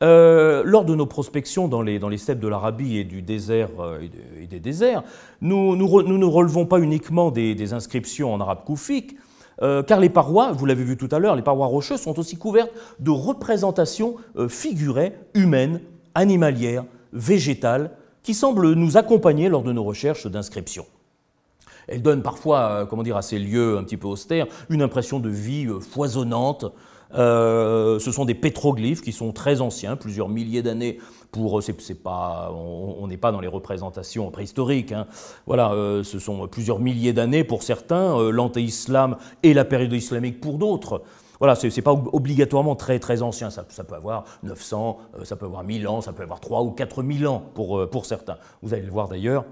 lors de nos prospections dans les, steppes de l'Arabie et du désert et des déserts, nous, ne relevons pas uniquement des, des inscriptions en arabe koufique, euh, car les parois, vous l'avez vu tout à l'heure, les parois rocheuses sont aussi couvertes de représentations euh, figurées, humaines, animalières, végétales, qui semblent nous accompagner lors de nos recherches d'inscriptions. Elles donnent parfois, euh, comment dire, à ces lieux un petit peu austères, une impression de vie foisonnante, euh, ce sont des pétroglyphes qui sont très anciens, plusieurs milliers d'années. Pour, euh, c'est, pas, on n'est pas dans les représentations préhistoriques. Hein. Voilà, euh, ce sont plusieurs milliers d'années pour certains, lanté l'antéislam et la période islamique pour d'autres. Voilà, n'est pas obligatoirement très très ancien. Ça, peut avoir 900, ça peut avoir 1000 ans, ça peut avoir 3 ou 4000 ans pour, certains. Vous allez le voir d'ailleurs.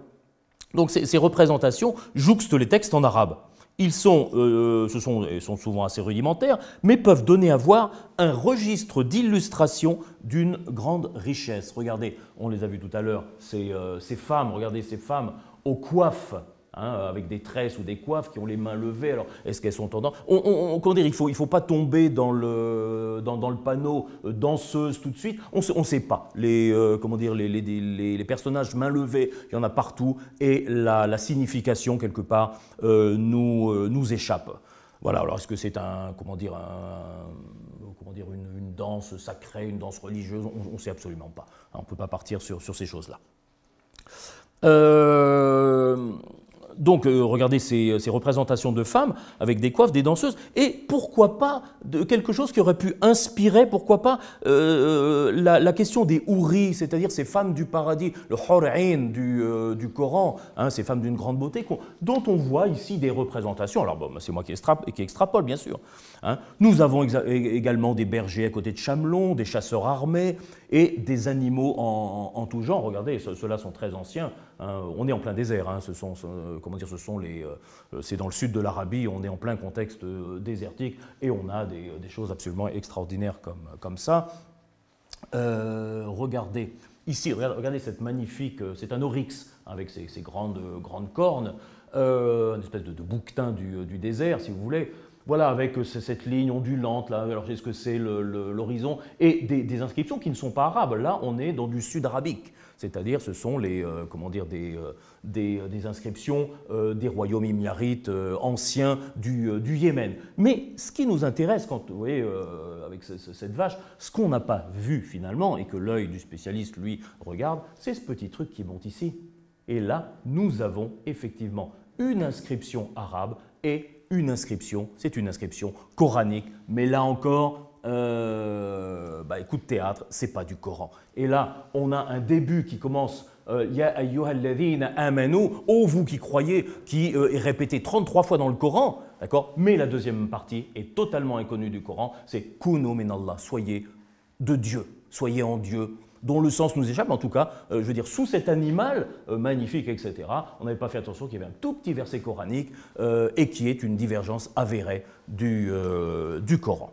Donc ces, ces représentations jouxtent les textes en arabe. Ils sont, euh, sont, souvent assez rudimentaires, mais peuvent donner à voir un registre d'illustration d'une grande richesse. Regardez, on les a vus tout à l'heure, ces euh, femmes, regardez ces femmes aux coiffes Hein, euh, avec des tresses ou des coiffes qui ont les mains levées. Alors, est-ce qu'elles sont tendantes on, il ne faut, il faut pas tomber dans le, dans, le panneau euh, danseuse tout de suite. On ne sait pas. Les, euh, comment dire, les, les, personnages mains levées, il y en a partout, et la, signification, quelque part, nous, nous échappe. Voilà, alors est-ce que c'est un, comment dire, un, comment dire une, danse sacrée, une danse religieuse On ne sait absolument pas. On ne peut pas partir sur, sur ces choses-là. Euh, donc, euh, regardez euh, ces, représentations de femmes avec des coiffes, des danseuses, et pourquoi pas de quelque chose qui aurait pu inspirer, pourquoi pas, euh, la, question des houris, c'est-à-dire ces femmes du paradis, le hor'in du, Coran, hein, ces femmes d'une grande beauté, dont on voit ici des représentations. Alors, bah, c'est moi qui, extrapole, bien sûr. Hein. Nous avons également des bergers à côté de Chamelon, des chasseurs armés et des animaux en, tout genre. Regardez, ceux-là sont très anciens. Hein. on est en plein désert. Hein. ce sont, comment dire, ce sont les, euh, c'est dans le sud de l'Arabie. On est en plein contexte euh, désertique et on a des, euh, choses absolument extraordinaires comme, ça. regardez. Ici, regardez cette magnifique, c'est un oryx avec ses, grandes, grandes cornes, une espèce de, de bouquetin du, du, désert, si vous voulez voilà, avec euh, cette ligne ondulante, là, alors c'est ce que c'est l'horizon, et des, inscriptions qui ne sont pas arabes. Là, on est dans du sud-arabique, c'est-à-dire ce sont les, euh, comment dire, des, euh, inscriptions des royaumes imyarites anciens du, Yémen. Mais ce qui nous intéresse, quand, vous voyez, avec cette vache, ce qu'on n'a pas vu finalement, et que l'œil du spécialiste, lui, regarde, c'est ce petit truc qui monte ici. Et là, nous avons effectivement une inscription arabe et une inscription, c'est une inscription coranique, mais là encore, euh, bah, écoute théâtre, c'est pas du Coran. Et là, on a un début qui commence euh, Ya ladhina amanu, ô vous qui croyez, qui euh, est répété 33 fois dans le Coran, d'accord Mais la deuxième partie est totalement inconnue du Coran, c'est Kunu minallah, soyez de Dieu, soyez en Dieu, dont le sens nous échappe, en tout cas, euh, je veux dire, sous cet animal euh, magnifique, etc., on n'avait pas fait attention qu'il y avait un tout petit verset coranique euh, et qui est une divergence avérée du, Coran.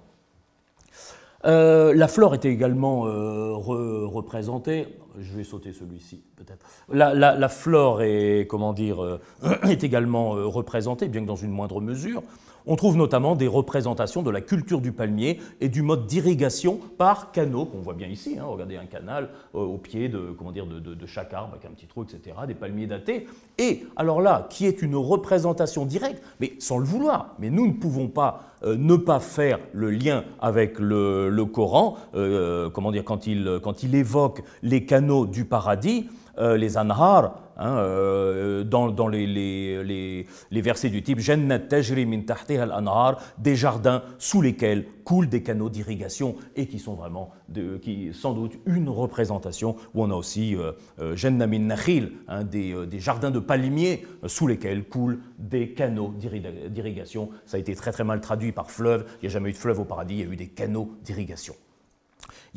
la flore était également représentée. Je vais sauter celui-ci, peut-être. La, flore est, comment dire, <clears throat> est également représentée, bien que dans une moindre mesure. On trouve notamment des représentations de la culture du palmier et du mode d'irrigation par canaux, qu'on voit bien ici. Hein. regardez un canal euh, au pied de, comment dire, de, chaque arbre avec un petit trou, etc., des palmiers datés. Et alors là, qui est une représentation directe, mais sans le vouloir. Mais nous ne pouvons pas euh, ne pas faire le lien avec le, Coran, euh, comment dire, quand il, quand il évoque les canaux du paradis, les anhar ». Hein, euh, euh, dans, les, versets du type Jannat tajri min al-anhar, des jardins sous lesquels coulent des canaux d'irrigation et qui sont vraiment de, qui, sans doute une représentation où on a aussi euh, min nakhil, hein, des, jardins de palmiers sous lesquels coulent des canaux d'irrigation. Ça a été très très mal traduit par fleuve, il n'y a jamais eu de fleuve au paradis, il y a eu des canaux d'irrigation.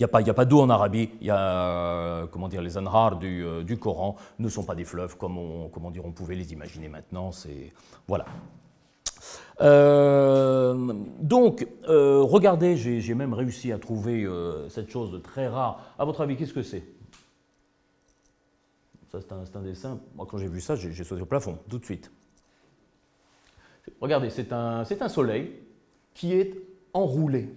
Il n'y a pas, d'eau en Arabie. Il y euh, comment dire, les anhar du, euh, du, Coran ne sont pas des fleuves comme on, pouvait les imaginer maintenant. C'est voilà. Euh, donc, regardez, j'ai même réussi à trouver cette chose très rare. À votre avis, qu'est-ce que c'est Ça, c'est un, dessin. quand j'ai vu ça, j'ai sauté au plafond, tout de suite. Regardez, c'est un soleil qui est enroulé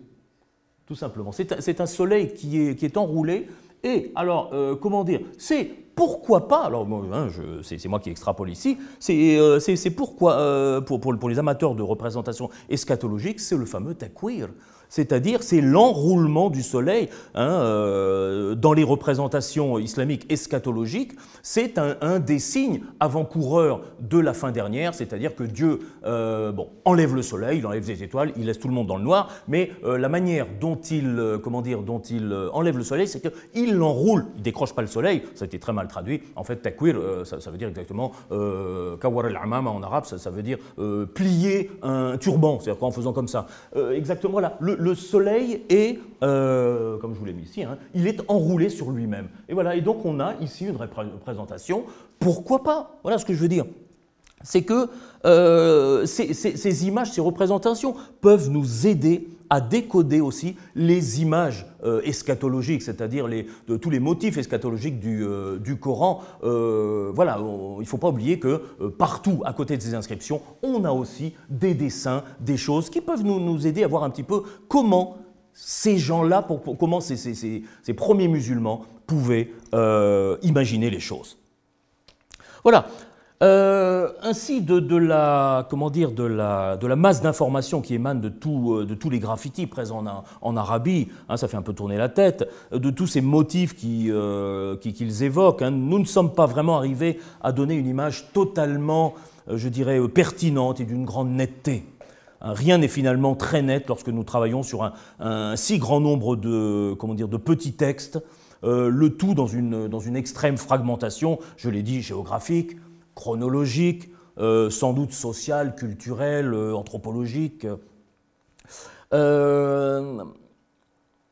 tout simplement. C'est un soleil qui est, enroulé. Et alors, euh, comment dire C'est pourquoi pas, alors hein, c'est moi qui extrapole ici, c'est euh, pourquoi, euh, pour, les amateurs de représentation eschatologique, c'est le fameux taquir » c'est-à-dire c'est l'enroulement du soleil. Hein, euh, dans les représentations islamiques eschatologiques, c'est un, des signes avant-coureurs de la fin dernière, c'est-à-dire que Dieu euh, bon, enlève le soleil, il enlève les étoiles, il laisse tout le monde dans le noir, mais euh, la manière dont il, comment dire, dont il enlève le soleil, c'est qu'il l'enroule, il décroche pas le soleil, ça a été très mal traduit, en fait takwir, ça, veut dire exactement kawar al-amama en arabe, ça, veut dire plier un turban, c'est-à-dire qu'en faisant comme ça. exactement là, le, le soleil est, euh, comme je vous l'ai mis ici, hein, il est enroulé sur lui-même. Et voilà, et donc on a ici une représentation. Pourquoi pas Voilà ce que je veux dire. C'est que euh, ces images, ces représentations peuvent nous aider à décoder aussi les images euh, eschatologiques, c'est-à-dire les, de, tous les motifs eschatologiques du, euh, Coran. Euh, voilà, il ne faut pas oublier que partout, à côté de ces inscriptions, on a aussi des dessins, des choses qui peuvent nous, aider à voir un petit peu comment ces gens-là, pour, comment ces, ces, premiers musulmans pouvaient imaginer les choses. Voilà. Euh, ainsi de, la comment dire de la de la masse d'informations qui émane de euh, de tous les graffitis présents en, Arabie, hein, ça fait un peu tourner la tête, de tous ces motifs euh, qu'ils évoquent. Hein, nous ne sommes pas vraiment arrivés à donner une image totalement, je dirais, pertinente et d'une grande netteté. Hein, rien n'est finalement très net lorsque nous travaillons sur un, un si grand nombre de comment dire de petits textes. le tout dans une, dans une extrême fragmentation, je l'ai dit, géographique, chronologique, euh, sans doute social, culturel, euh, anthropologique. Euh,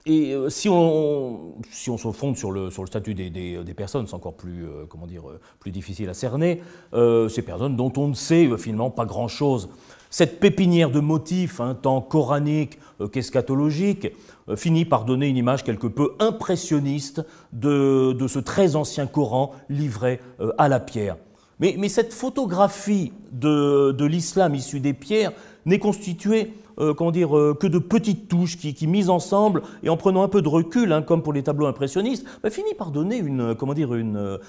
et si on, se fonde sur le, statut des, personnes, c'est encore plus, comment dire, plus difficile à cerner, ces personnes dont on ne sait finalement pas grand-chose. Cette pépinière de motifs, hein, tant coranique qu'eschatologiques, finit par donner une image quelque peu impressionniste de ce très ancien Coran livré à la pierre. Mais, cette photographie de, l'islam issu des pierres n'est constituée euh, euh, que de petites touches qui, qui, mises ensemble et en prenant un peu de recul, hein, comme pour les tableaux impressionnistes, bah, finit par donner une, euh, dire, une,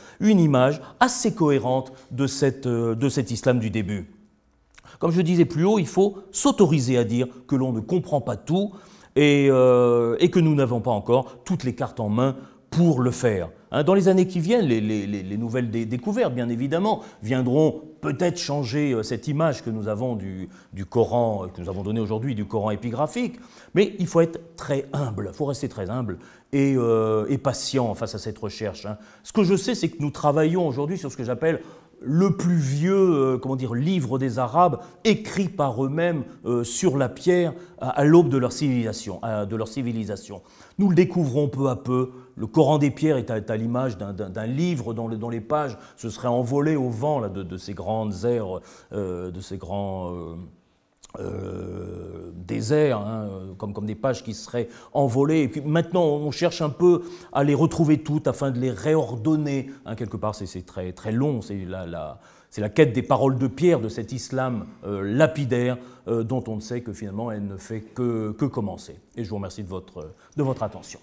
image assez cohérente de, cet islam du début. Comme je disais plus haut, il faut s'autoriser à dire que l'on ne comprend pas tout et que nous n'avons pas encore toutes les cartes en main pour le faire. Hein, dans les années qui viennent, les, nouvelles découvertes, bien évidemment, viendront peut-être changer euh, cette image que nous avons du, du Coran, euh, que nous avons donné aujourd'hui du Coran épigraphique, mais il faut être très humble, il faut rester très humble euh, et, patient face à cette recherche. Hein. Ce que je sais, c'est que nous travaillons aujourd'hui sur ce que j'appelle le plus vieux euh, comment dire, livre des Arabes écrit par eux-mêmes euh, sur la pierre à, l'aube de, leur civilisation, de leur civilisation. Nous le découvrons peu à peu. Le Coran des pierres est à, l'image d'un livre dont, les pages se seraient envolées au vent de, de, ces grandes aires, euh, de ces grands... Euh, désert hein, euh, comme, comme des pages qui seraient envolées. Et puis maintenant, on cherche un peu à les retrouver toutes afin de les réordonner. Hein, quelque part, c'est très, très long, c'est la, la, la, quête des paroles de Pierre, de cet islam euh, lapidaire dont on ne sait que finalement elle ne fait que, que commencer. Et je vous remercie de votre, de votre attention.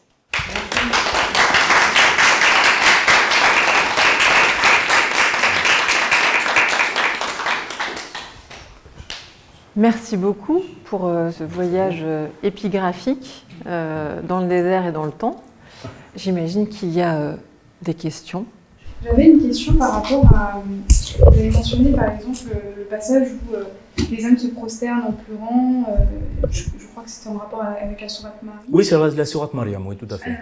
Merci beaucoup pour euh, ce voyage euh, épigraphique euh, dans le désert et dans le temps. J'imagine qu'il y a des questions. J'avais une question par rapport à. Vous avez mentionné par exemple le passage où les hommes se prosternent en pleurant. Je, crois que c'était en rapport avec la sourate Marie. Oui, c'est la, la sourate Mariam, oui, tout à fait.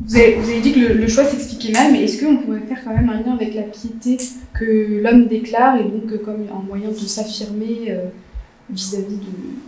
Vous avez, dit que le, le choix s'expliquait mal, mais est-ce qu'on pourrait faire quand même un lien avec la piété que l'homme déclare et donc comme un moyen de s'affirmer de.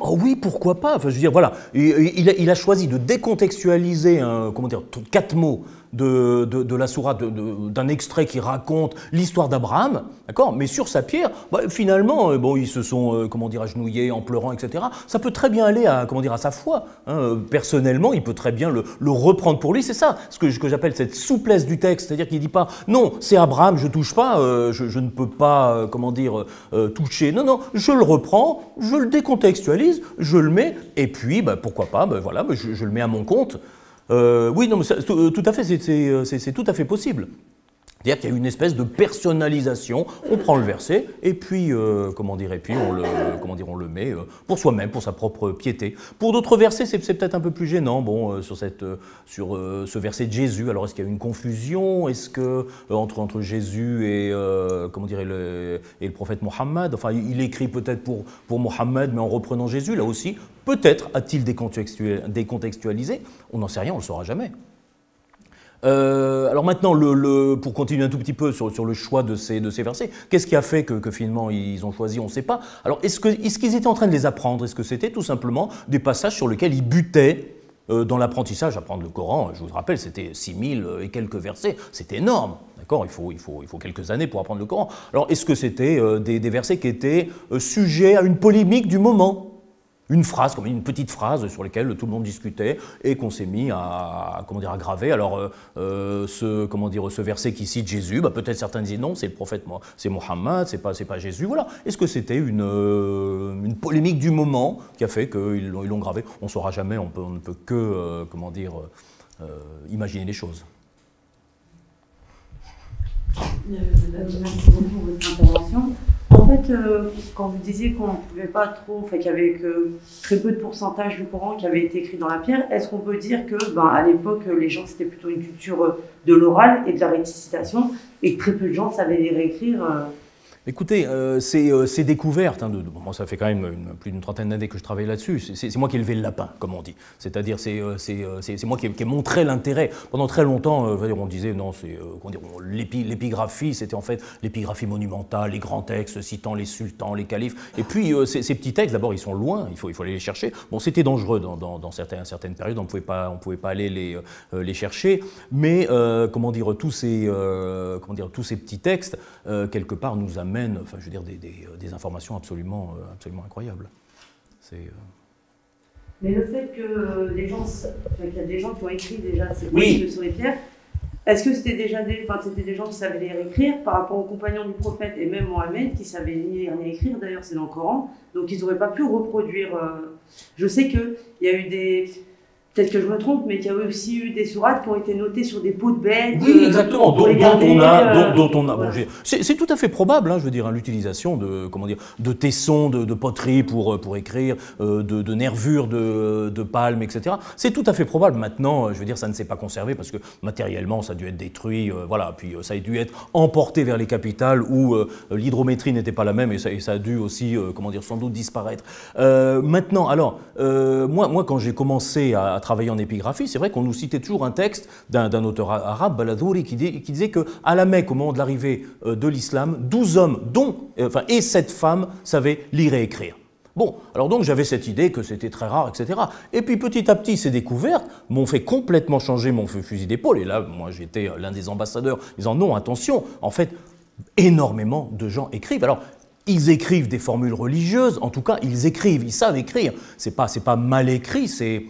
Oh oui, pourquoi pas. Enfin, je veux dire, voilà, il, il, a, choisi de décontextualiser, un, comment dire, quatre mots de, la sourate, d'un extrait qui raconte l'histoire d'Abraham, d'accord Mais sur sa pierre, bah, finalement, euh, bon, ils se sont, euh, comment dire, agenouillés en pleurant, etc. Ça peut très bien aller à, comment dire, à sa foi. Hein, euh, personnellement, il peut très bien le, reprendre pour lui. C'est ça, ce que, j'appelle cette souplesse du texte. C'est-à-dire qu'il ne dit pas, non, c'est Abraham, je touche pas, je, ne peux pas, comment dire, toucher. Non, non, je le reprends, je le décontextualise, je le mets, et puis, bah, pourquoi pas, bah, voilà, bah, je, je le mets à mon compte. Euh, oui, non, mais tout, euh, tout, à fait, euh, c'est tout à fait possible. C'est-à-dire qu'il y a une espèce de personnalisation. On prend le verset et puis, euh, comment dire, puis on le, comment dire, on le met euh, pour soi-même, pour sa propre piété. Pour d'autres versets, c'est peut-être un peu plus gênant. Bon, euh, sur, cette, sur ce verset de Jésus, alors est-ce qu'il y a une confusion Est-ce que entre, entre Jésus et, comment dire, le, et le prophète Mohammed Enfin, il écrit peut-être pour, pour Mohammed, mais en reprenant Jésus, là aussi, peut-être a-t-il décontextualisé. On n'en sait rien, on ne le saura jamais. Euh, alors maintenant, pour continuer un tout petit peu sur, le choix de ces, versets, qu'est-ce qui a fait que, finalement ils ont choisi On ne sait pas. Alors est-ce qu'ils étaient en train de les apprendre Est-ce que c'était tout simplement des passages sur lesquels ils butaient euh, dans l'apprentissage, à apprendre le Coran, je vous rappelle, c'était 6000 euh, et quelques versets, c'est énorme, d'accord il faut, quelques années pour apprendre le Coran. Alors, est-ce que c'était des, versets qui étaient sujets à une polémique du moment une phrase, comme une petite phrase sur laquelle tout le monde discutait et qu'on s'est mis à, comment dire, à graver. Alors, euh, euh, ce, comment dire, ce verset qui cite Jésus, bah, peut-être certains disent non, c'est le prophète, c'est Mohammed, c'est pas, c'est pas Jésus. Voilà. Est-ce que c'était une, euh, une polémique du moment qui a fait qu'ils l'ont gravé On ne saura jamais, on, peut, ne peut que, comment dire, imaginer les choses fait, euh, quand vous disiez qu'on ne pouvait pas trop, qu'il y avait que très peu de pourcentage du courant qui avait été écrit dans la pierre, est-ce qu'on peut dire que, ben, à l'époque, les gens, c'était plutôt une culture euh, de l'oral et de la réticitation et que très peu de gens savaient les réécrire euh, Écoutez, euh, ces, euh, découvertes, hein, ça fait quand même une, plus d'une trentaine d'années que je travaille là-dessus, c'est moi qui ai levé le lapin, comme on dit. C'est-à-dire, c'est euh, moi qui ai, qui ai montré l'intérêt. Pendant très longtemps, on disait, non, c'est l'épigraphie, c'était en fait l'épigraphie monumentale, les grands textes citant les sultans, les califes. Et puis, ces, petits textes, d'abord, ils sont loin, il faut, il faut aller les chercher. Bon, c'était dangereux dans, certaines, périodes, on ne pouvait pas, on pouvait pas aller les, les chercher. Mais, comment, dire, tous ces, comment dire, tous ces petits textes, quelque part, nous amènent enfin, je veux dire, des, euh, informations absolument, euh, absolument incroyables. C'est. Euh, Mais le fait que les gens, enfin, qu'il y a des gens qui ont écrit déjà ces oui. sur les pierres, est-ce que c'était déjà des, c'était des gens qui savaient les réécrire écrire par rapport aux compagnons du prophète et même Mohamed qui savaient ni lire écrire, d'ailleurs c'est dans le Coran, donc ils n'auraient pas pu reproduire. Je sais qu'il y a eu des, peut-être que je me trompe, mais qu'il y a aussi eu des sourates qui ont été notées sur des pots de bêtes. Oui, euh, exactement, euh, dont, on a, dont, on a. c'est tout à fait probable, hein, je veux dire, hein, l'utilisation de comment dire, de tessons, de, de poterie pour euh, pour écrire, de, nervures, de, de palmes, etc. C'est tout à fait probable. Maintenant, je veux dire, ça ne s'est pas conservé parce que matériellement, ça a dû être détruit, voilà, puis ça a dû être emporté vers les capitales où l'hydrométrie n'était pas la même et ça, et ça a dû aussi, comment dire, sans doute disparaître. maintenant, alors, moi, moi, quand j'ai commencé à travaillé en épigraphie, c'est vrai qu'on nous citait toujours un texte d'un auteur arabe, Baladouri, qui, disait que à la Mecque, au moment de l'arrivée euh, de l'islam, 12 hommes, dont, euh, enfin, et sept femmes, savaient lire et écrire. Bon, alors donc j'avais cette idée que c'était très rare, etc. Et puis petit à petit, ces découvertes m'ont fait complètement changer mon fusil d'épaule. Et là, moi, j'étais euh, l'un des ambassadeurs disant non, attention, en fait, énormément de gens écrivent. Alors, ils écrivent des formules religieuses, en tout cas, ils écrivent, ils savent écrire. C'est pas, pas mal écrit, c'est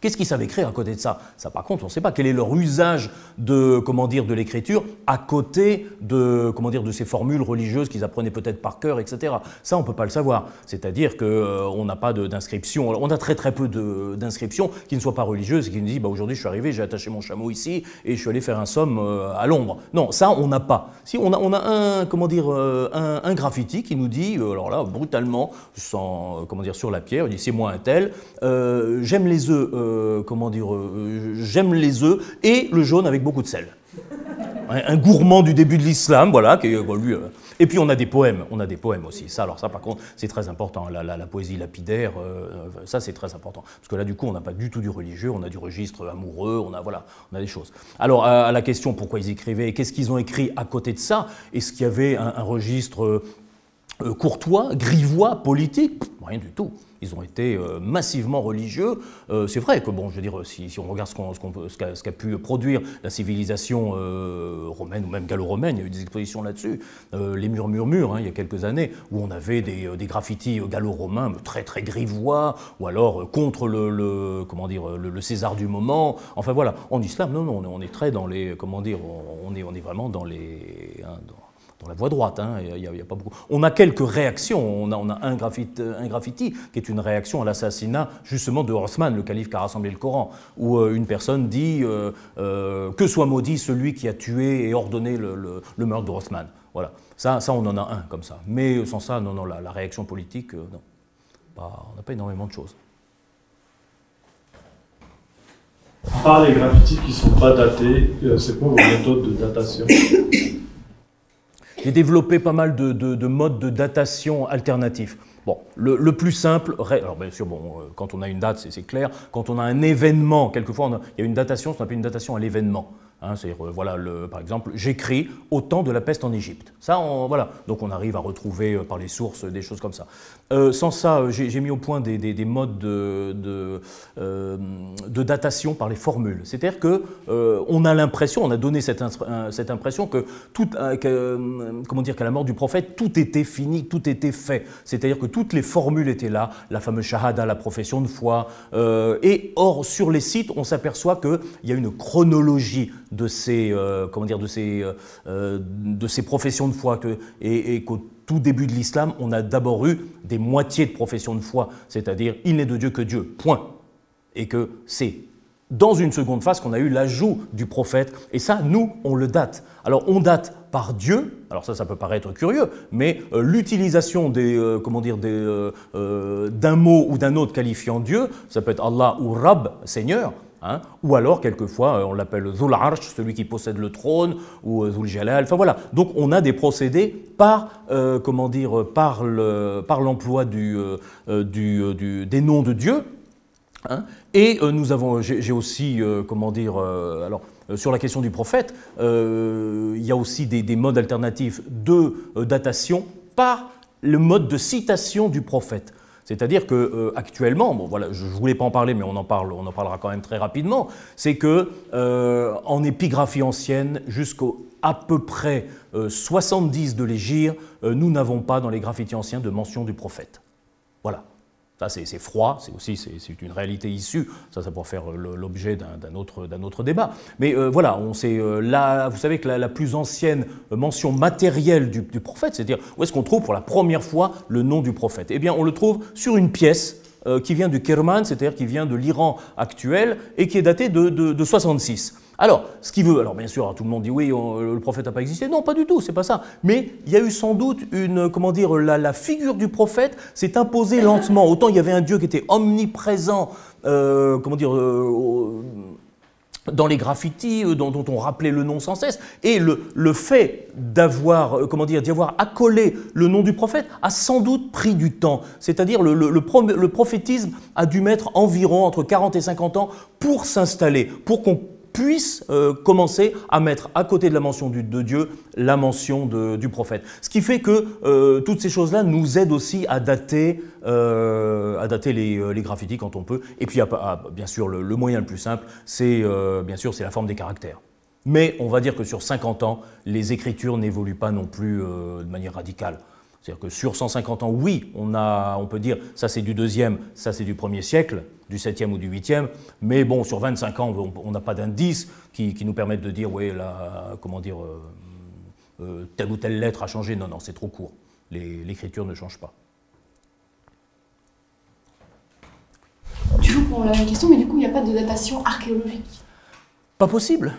Qu'est-ce qu'ils savaient écrire à côté de ça Ça, par contre, on ne sait pas quel est leur usage de comment dire de l'écriture à côté de comment dire de ces formules religieuses qu'ils apprenaient peut-être par cœur, etc. Ça, on ne peut pas le savoir. C'est-à-dire que euh, on n'a pas d'inscription. On a très très peu d'inscriptions qui ne soient pas religieuses et qui nous disent bah, aujourd'hui je suis arrivé, j'ai attaché mon chameau ici et je suis allé faire un somme euh, à l'ombre." Non, ça on n'a pas. Si on a, on a un comment dire euh, un, un, graffiti qui nous dit alors là brutalement sans comment dire sur la pierre, il dit c'est moi un tel, j'aime les œufs euh, comment dire, euh, euh, j'aime les œufs et le jaune avec beaucoup de sel. Un gourmand du début de l'islam, voilà. Et puis on a des poèmes, on a des poèmes aussi. Ça, alors ça, par contre, c'est très important. Hein, la, poésie lapidaire, ça, c'est très important. Parce que là, du coup, on n'a pas du tout du religieux, on a du registre amoureux, on a voilà, on a des choses. Alors à, la question pourquoi ils écrivaient, qu'est-ce qu'ils ont écrit à côté de ça Est-ce qu'il y avait un registre euh, courtois, grivois, politiques, rien du tout. Ils ont été euh, massivement religieux. Euh, c'est vrai que, bon, je veux dire, si, si on regarde ce qu'a pu produire la civilisation romaine ou même gallo-romaine, il y a eu des expositions là-dessus. les murs murmures, hein, il y a quelques années, où on avait des, graffitis gallo-romains très, très grivois, ou alors contre le, comment dire, le, César du moment. Enfin voilà, en islam, non, non, on est très dans les. Comment dire, on est, on est vraiment dans les. Hein, dans dans la voie droite. Hein, il n'y a, pas beaucoup. On a quelques réactions. On a, un, graffiti, un, qui est une réaction à l'assassinat justement de Horsman, le calife qui a rassemblé le Coran, où euh, une personne dit euh, euh, Que soit maudit celui qui a tué et ordonné le, meurtre de Horsman. Voilà. Ça, on en a un comme ça. Mais sans ça, non, non, la, la réaction politique, non. on n'a pas énormément de choses. À les graffitis qui ne sont pas datés, c'est quoi vos méthodes de datation j'ai développé pas mal de, modes de datation alternatifs. Bon, le, plus simple, alors bien sûr, bon, euh, quand on a une date, c'est clair. Quand on a un événement, quelquefois, il y a une datation, ce qu'on appelle une datation à l'événement. Hein, euh, voilà, le, par exemple, j'écris au temps de la peste en Égypte. Ça, voilà. Donc on arrive à retrouver euh, par les sources des choses comme ça. Euh, sans ça, euh, j'ai mis au point des, modes de, euh, de, datation par les formules. C'est-à-dire qu'on a l'impression, on a donné cette, impression que tout, comment dire, qu'à la mort du prophète, tout était fini, tout était fait. C'est-à-dire que toutes les formules étaient là, la fameuse shahada, la profession de foi. et or, sur les sites, on s'aperçoit qu'il y a une chronologie de ces, comment dire, de ces, de ces professions de foi que, et, et tout début de l'islam, on a d'abord eu des moitiés de profession de foi, c'est-à-dire il n'est de Dieu que Dieu, point. Et que c'est dans une seconde phase qu'on a eu l'ajout du prophète, et ça, nous, on le date. Alors on date par Dieu, alors ça, ça peut paraître curieux, mais euh, l'utilisation des, euh, comment dire, euh, d'un mot ou d'un autre qualifiant Dieu, ça peut être Allah ou Rab, Seigneur, Hein, ou alors, quelquefois, euh, on l'appelle Zul Arsh, celui qui possède le trône, ou euh, Zul Jalal. Enfin voilà. Donc, on a des procédés par, euh, comment dire, par l'emploi le, par du, des noms de Dieu. Hein. et nous avons, j'ai aussi, comment dire, alors sur la question du prophète, il y a aussi des modes alternatifs de datation par le mode de citation du prophète. C'est-à-dire que euh, actuellement, bon, voilà, je ne voulais pas en parler, mais on en, parle, on en parlera quand même très rapidement, c'est que euh, en épigraphie ancienne, jusqu'au à peu près 70 euh, de l'Égir, nous n'avons pas dans les graffitis anciens de mention du prophète. Voilà. Ça, c'est froid, c'est aussi c'est une réalité issue. Ça, ça pourrait faire euh, l'objet d'un autre, débat. Mais euh, voilà, on sait, euh, là, vous savez que la, plus ancienne mention matérielle du, prophète, c'est-à-dire où est-ce qu'on trouve pour la première fois le nom du prophète Eh bien, on le trouve sur une pièce qui vient du Kerman, c'est-à-dire qui vient de l'Iran actuel, et qui est datée de 66. Alors, ce qui veut, alors bien sûr, hein, tout le monde dit oui, le prophète n'a pas existé. Non, pas du tout, c'est pas ça. Mais il y a eu sans doute une, comment dire, la, figure du prophète s'est imposée lentement. Autant il y avait un Dieu qui était omniprésent, euh, comment dire, euh, dans les graffitis euh, dont, dont, on rappelait le nom sans cesse, et le, fait d'avoir, comment dire, d'y avoir accolé le nom du prophète a sans doute pris du temps. C'est-à-dire le, le, le prophétisme a dû mettre environ entre 40 et 50 ans pour s'installer, pour qu'on puisse euh, commencer à mettre à côté de la mention de Dieu la mention du prophète. Ce qui fait que euh, toutes ces choses-là nous aident aussi à dater, euh, les, graffitis quand on peut. Et puis, bien sûr, le, le, moyen le plus simple, c'est bien sûr c'est la forme des caractères. Mais on va dire que sur 50 ans, les écritures n'évoluent pas non plus de manière radicale. C'est-à-dire que sur 150 ans, oui, on, a, on peut dire ça c'est du deuxième, ça c'est du premier siècle, du 7e ou du 8e, mais bon, sur 25 ans, on n'a pas d'indice qui, nous permette de dire, oui, là, comment dire, euh, euh, telle ou telle lettre a changé. Non, non, c'est trop court. L'écriture ne change pas. Toujours pour la même question, mais du coup, il n'y a pas de datation archéologique Pas possible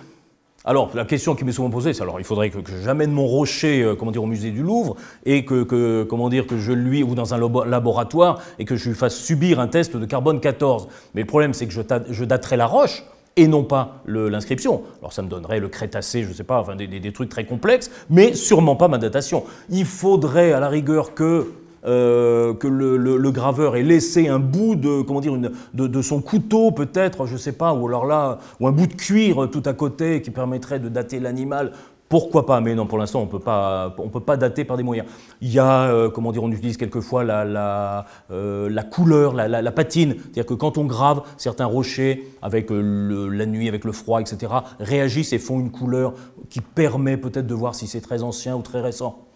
alors, la question qui m'est souvent posée, c'est alors, il faudrait que, j'amène mon rocher, euh, comment dire, au musée du Louvre, et que, comment dire, que je lui, ou dans un laboratoire, et que je lui fasse subir un test de carbone 14. Mais le problème, c'est que je, daterais la roche, et non pas l'inscription. Alors ça me donnerait le Crétacé, je ne sais pas, enfin des, des, des, trucs très complexes, mais sûrement pas ma datation. Il faudrait à la rigueur que euh, que le, graveur ait laissé un bout de, comment dire, de, son couteau peut-être, je ne sais pas, ou alors là, ou un bout de cuir tout à côté qui permettrait de dater l'animal. Pourquoi pas Mais non, pour l'instant, on peut peut pas dater par des moyens. Il y a, euh, comment dire, on utilise quelquefois la, la, euh, la couleur, la, patine. C'est-à-dire que quand on grave, certains rochers, avec la nuit, avec le froid, etc., réagissent et font une couleur qui permet peut-être de voir si c'est très ancien ou très récent.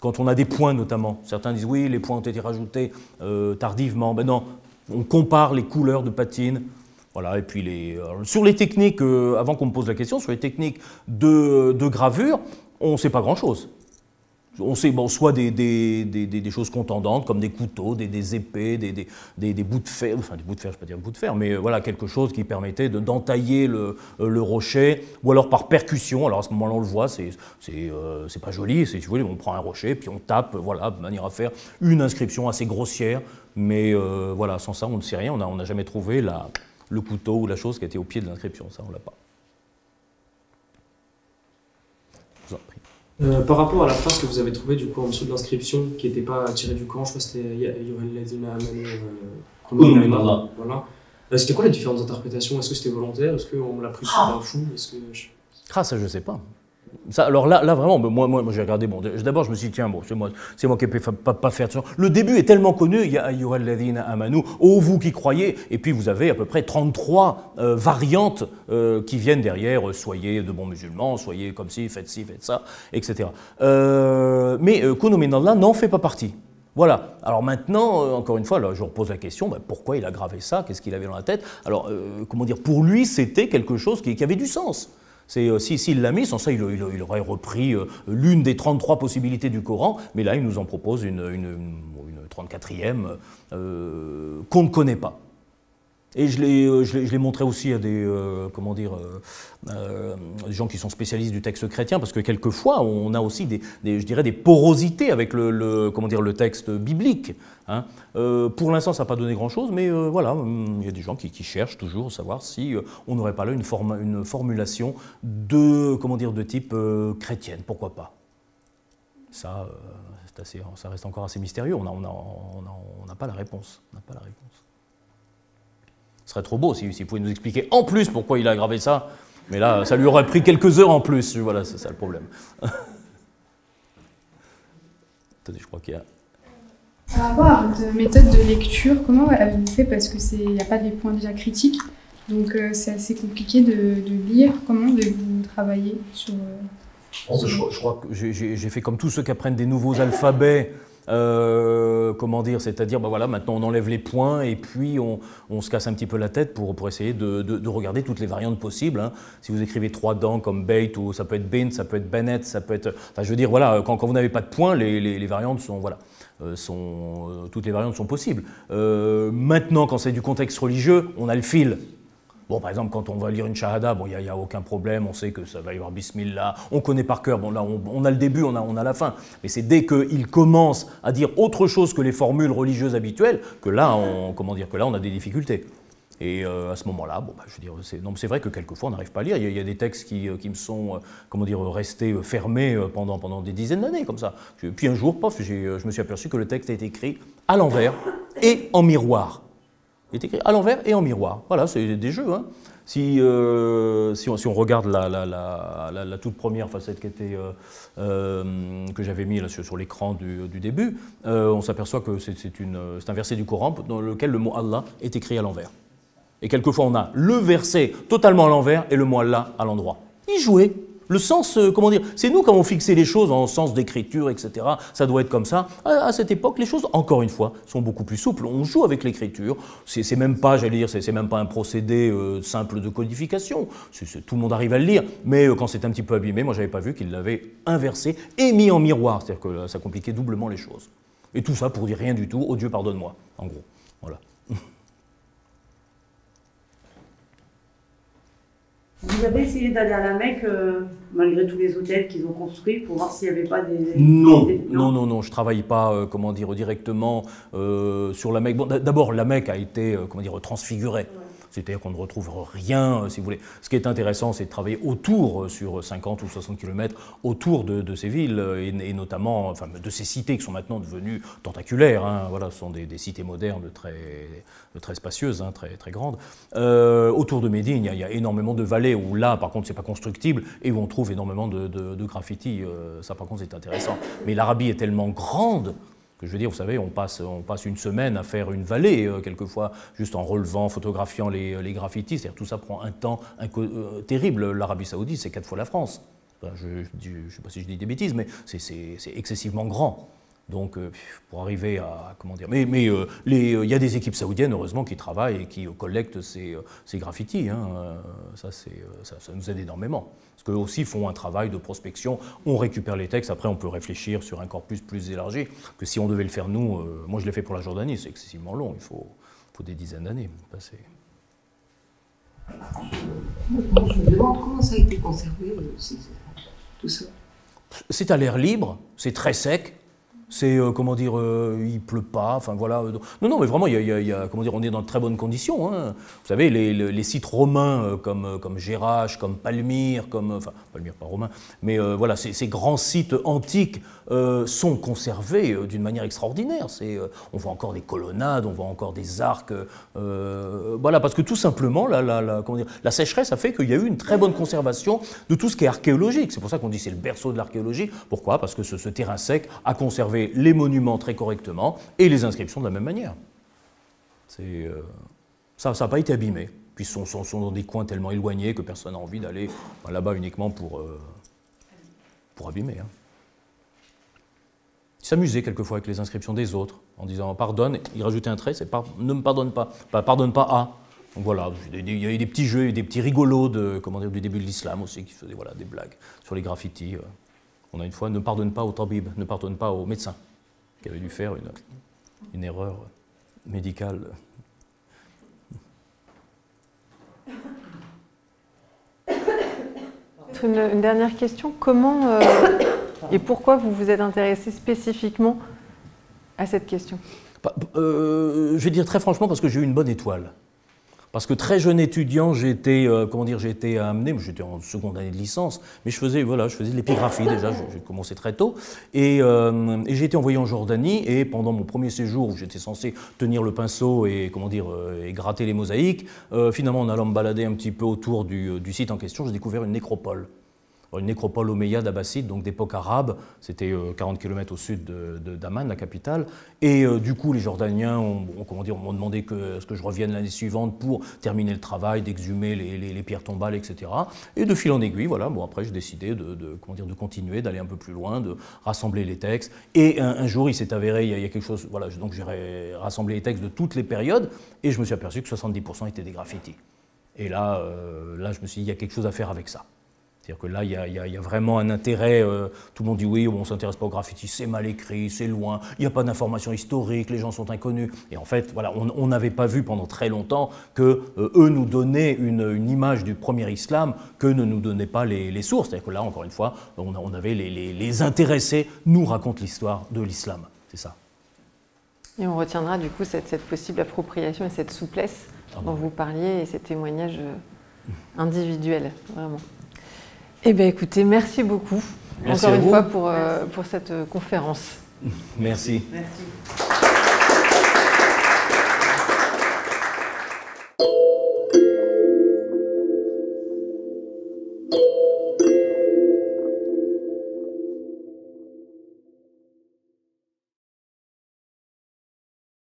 Quand on a des points notamment, certains disent oui, les points ont été rajoutés euh, tardivement. Ben non, on compare les couleurs de patine. Voilà, et puis les, euh, sur les techniques, euh, avant qu'on me pose la question, sur les techniques de gravure, on ne sait pas grand-chose on sait bon, soit des, des, des, des, choses contendantes comme des couteaux, des, épées, des, bouts de fer, enfin des bouts de fer, je ne peux pas dire bouts de fer, mais euh, voilà quelque chose qui permettait d'entailler le, euh, le, rocher, ou alors par percussion. Alors à ce moment-là, on le voit, c'est c'est euh, pas joli, c'est on prend un rocher, puis on tape, voilà, de manière à faire une inscription assez grossière, mais voilà, sans ça, on ne sait rien, on n'a jamais trouvé la, le couteau ou la chose qui était au pied de l'inscription, ça, on l'a pas. Euh, par rapport à la phrase que vous avez trouvée du coup en dessous de l'inscription qui n'était pas tirée du Coran, je crois que c'était Yohann Ladina Amanu. Euh, voilà. Euh, c'était quoi les différentes interprétations Est-ce que c'était volontaire Est-ce qu'on l'a pris pour ah. un fou Est-ce que je... Ah, ça je sais pas alors là, là vraiment, moi, j'ai regardé. Bon, d'abord, je me suis dit, tiens, c'est moi, c'est moi qui ne pas, faire Le début est tellement connu. Il y a Ayyuhal Ladina Amanu, oh vous qui croyez. Et puis, vous avez à peu près 33 euh, variantes euh, qui viennent derrière. Euh, soyez de bons musulmans, soyez comme si »,« faites ci, faites ça, etc. mais là n'en fait pas partie. Voilà. Alors maintenant, encore une fois, je repose la question, bah, pourquoi il a gravé ça Qu'est-ce qu'il avait dans la tête Alors, comment dire, pour lui, c'était quelque chose qui avait du sens. C'est euh, s'il l'a mis, sans ça, il, aurait repris euh, l'une des 33 possibilités du Coran, mais là, il nous en propose une, 34e euh, qu'on ne connaît pas. Et euh, je l'ai montré aussi à des, euh, comment dire, euh, des gens qui sont spécialistes du texte chrétien, parce que quelquefois, on a aussi des, je dirais, des porosités avec le, comment dire, le texte biblique. Hein. pour l'instant, ça n'a pas donné grand-chose, mais voilà, hum, il y a des gens qui, cherchent toujours à savoir si on n'aurait pas là une, une formulation de, comment dire, de type chrétienne, pourquoi pas. Ça, assez, ça reste encore assez mystérieux, On n'a pas la réponse. Ce serait trop beau s'il si, vous pouvait nous expliquer en plus pourquoi il a gravé ça. Mais là, ça lui aurait pris quelques heures en plus. Voilà, c'est ça le problème. <laughs> Attendez, je crois qu'il y a. À avoir de méthode de lecture, comment elle vous fait Parce qu'il n'y a pas des points déjà critiques. Donc euh, c'est assez compliqué de, lire. Comment vous travaillez sur. Euh, je, je, crois que j'ai fait comme tous ceux qui apprennent des nouveaux alphabets euh, comment dire C'est-à-dire, ben voilà, maintenant on enlève les points et puis on, se casse un petit peu la tête pour, essayer de, regarder toutes les variantes possibles. Hein. Si vous écrivez trois dents comme Bait ou ça peut être Bint, ça peut être Bennett, ça peut être. Enfin, je veux dire, voilà, quand, vous n'avez pas de points, les, variantes sont. Voilà. Euh, sont, euh, toutes les variantes sont possibles. maintenant, quand c'est du contexte religieux, on a le fil. Bon, par exemple, quand on va lire une shahada, bon, il n'y a, aucun problème, on sait que ça va y avoir bismillah, on connaît par cœur, bon, là, on, a le début, on a, la fin. Mais c'est dès qu'il commence à dire autre chose que les formules religieuses habituelles que là, on, comment dire, que là, on a des difficultés. Et euh, à ce moment-là, bon, bah, je veux dire, c'est, non, c'est vrai que quelquefois on n'arrive pas à lire. Il y, a, des textes qui, euh, me sont, euh, comment dire, restés fermés pendant, pendant des dizaines d'années comme ça. Puis un jour, pof, je me suis aperçu que le texte a été écrit à l'envers et en miroir est écrit à l'envers et en miroir. Voilà, c'est des jeux. Hein. Si, euh, si, on, regarde la, toute première facette qui était, euh, euh, que j'avais mis sur, l'écran du, du, début, on s'aperçoit que c'est un verset du Coran dans lequel le mot Allah est écrit à l'envers. Et quelquefois on a le verset totalement à l'envers et le mot Allah à l'endroit. Il jouait. Le sens, euh, comment dire, c'est nous qui avons fixé les choses en sens d'écriture, etc. Ça doit être comme ça. À, cette époque, les choses, encore une fois, sont beaucoup plus souples. On joue avec l'écriture. C'est même pas, j'allais dire, c'est même pas un procédé euh, simple de codification. tout le monde arrive à le lire. Mais euh, quand c'est un petit peu abîmé, moi, j'avais pas vu qu'il l'avait inversé et mis en miroir. C'est-à-dire que ça compliquait doublement les choses. Et tout ça pour dire rien du tout. Oh Dieu, pardonne-moi. En gros, voilà. Vous avez essayé d'aller à la Mecque euh, malgré tous les hôtels qu'ils ont construits pour voir s'il n'y avait pas des. Non, non, non, je ne travaille pas, euh, comment dire, directement euh, sur la Mecque. D'abord, la Mecque a été, comment dire, transfigurée c'est-à-dire qu'on ne retrouve rien, euh, si vous voulez. Ce qui est intéressant, c'est de travailler autour, euh, sur 50 ou 60 km, autour de, ces villes, euh, et, notamment enfin, de ces cités qui sont maintenant devenues tentaculaires. Hein. voilà, ce sont des, cités modernes très, très spacieuses, hein, très, très grandes. autour de Médine, il y, a énormément de vallées où là, par contre, c'est pas constructible, et où on trouve énormément de, de, graffiti. ça, par contre, c'est intéressant. Mais l'Arabie est tellement grande je veux dire, vous savez, on passe, on passe une semaine à faire une vallée, euh, quelquefois, juste en relevant, photographiant les, euh, graffitis. cest tout ça prend un temps euh, terrible. L'Arabie Saoudite, c'est quatre fois la France. je ne sais pas si je dis des bêtises, mais c'est excessivement grand. Donc, pour arriver à. Comment dire Mais il y a des équipes saoudiennes, heureusement, qui travaillent et qui collectent ces, graffitis. Hein. ça, ça nous aide énormément qu'eux aussi font un travail de prospection. On récupère les textes, après on peut réfléchir sur un corpus plus élargi que si on devait le faire nous. Euh, moi je l'ai fait pour la Jordanie, c'est excessivement long, il faut, des dizaines d'années passer. Je me demande comment ça a été conservé, euh, tout ça. C'est à l'air libre, c'est très sec, c'est euh, comment dire, euh, il pleut pas, enfin voilà. Euh, non, non, mais vraiment, il y, a, comment dire, on est dans de très bonnes conditions. Hein. Vous savez, les, sites romains comme comme Gérache, comme Palmyre, comme enfin Palmyre pas romain, mais voilà, ces, grands sites antiques sont conservés d'une manière extraordinaire. C'est, on voit encore des colonnades, on voit encore des arcs, voilà, parce que tout simplement, la, la, sécheresse a fait qu'il y a eu une très bonne conservation de tout ce qui est archéologique. C'est pour ça qu'on dit c'est le berceau de l'archéologie. Pourquoi Parce que ce terrain sec a conservé les monuments très correctement et les inscriptions de la même manière. Euh, ça n'a pas été abîmé. Puis ils sont, dans des coins tellement éloignés que personne n'a envie d'aller là-bas uniquement pour, euh, pour abîmer. Hein. Ils quelquefois avec les inscriptions des autres en disant pardonne, il rajoutaient un trait, c'est ne me pardonne pas, bah, pardonne pas à. voilà, il y eu des petits jeux, des petits rigolos de, comment du début de l'islam aussi qui faisaient voilà, des blagues sur les graffitis. Euh. On a une fois ne pardonne pas au tabib, ne pardonne pas au médecin, qui avait dû faire une, erreur médicale. Une, dernière question. Comment euh, et pourquoi vous vous êtes intéressé spécifiquement à cette question bah, euh, Je vais dire très franchement parce que j'ai eu une bonne étoile. Parce que très jeune étudiant, j'étais, euh, comment dire, j'étais amené, j'étais en seconde année de licence, mais je faisais, voilà, je faisais de l'épigraphie déjà, j'ai commencé très tôt, euh, et, j'ai été envoyé en Jordanie, et pendant mon premier séjour où j'étais censé tenir le pinceau et, comment dire, euh, et gratter les mosaïques, finalement en allant me balader un petit peu autour du site en question, j'ai découvert une nécropole une nécropole omeyyade abbasside, donc d'époque arabe, c'était 40 euh, km au sud d'Aman, de, la capitale. Et euh, du coup, les Jordaniens ont, comment dire, m'ont demandé que, ce que je revienne l'année suivante pour terminer le travail, d'exhumer les, pierres tombales, etc. Et de fil en aiguille, voilà, bon, après, j'ai décidé de, de continuer, d'aller un peu plus loin, de rassembler les textes. Et un, jour, il s'est avéré, il y, a, quelque chose, voilà, donc j'ai rassemblé les textes de toutes les périodes, et je me suis aperçu que 70% étaient des graffitis. Et là, euh, là, je me suis dit, il y a quelque chose à faire avec ça. C'est-à-dire que là, il y, a, vraiment un intérêt. Euh, tout le monde dit oui, on ne s'intéresse pas au graffiti, c'est mal écrit, c'est loin, il n'y a pas d'informations historiques, les gens sont inconnus. Et en fait, voilà, on n'avait pas vu pendant très longtemps que euh, eux nous donnaient une, image du premier islam que ne nous donnaient pas les, sources. C'est-à-dire que là, encore une fois, on, avait les, intéressés nous racontent l'histoire de l'islam. C'est ça. Et on retiendra du coup cette, possible appropriation et cette souplesse ah dont vous parliez et ces témoignages euh, mmh. individuels, vraiment. Eh bien écoutez, merci beaucoup encore une fois pour, euh, pour cette euh, conférence. Merci. merci.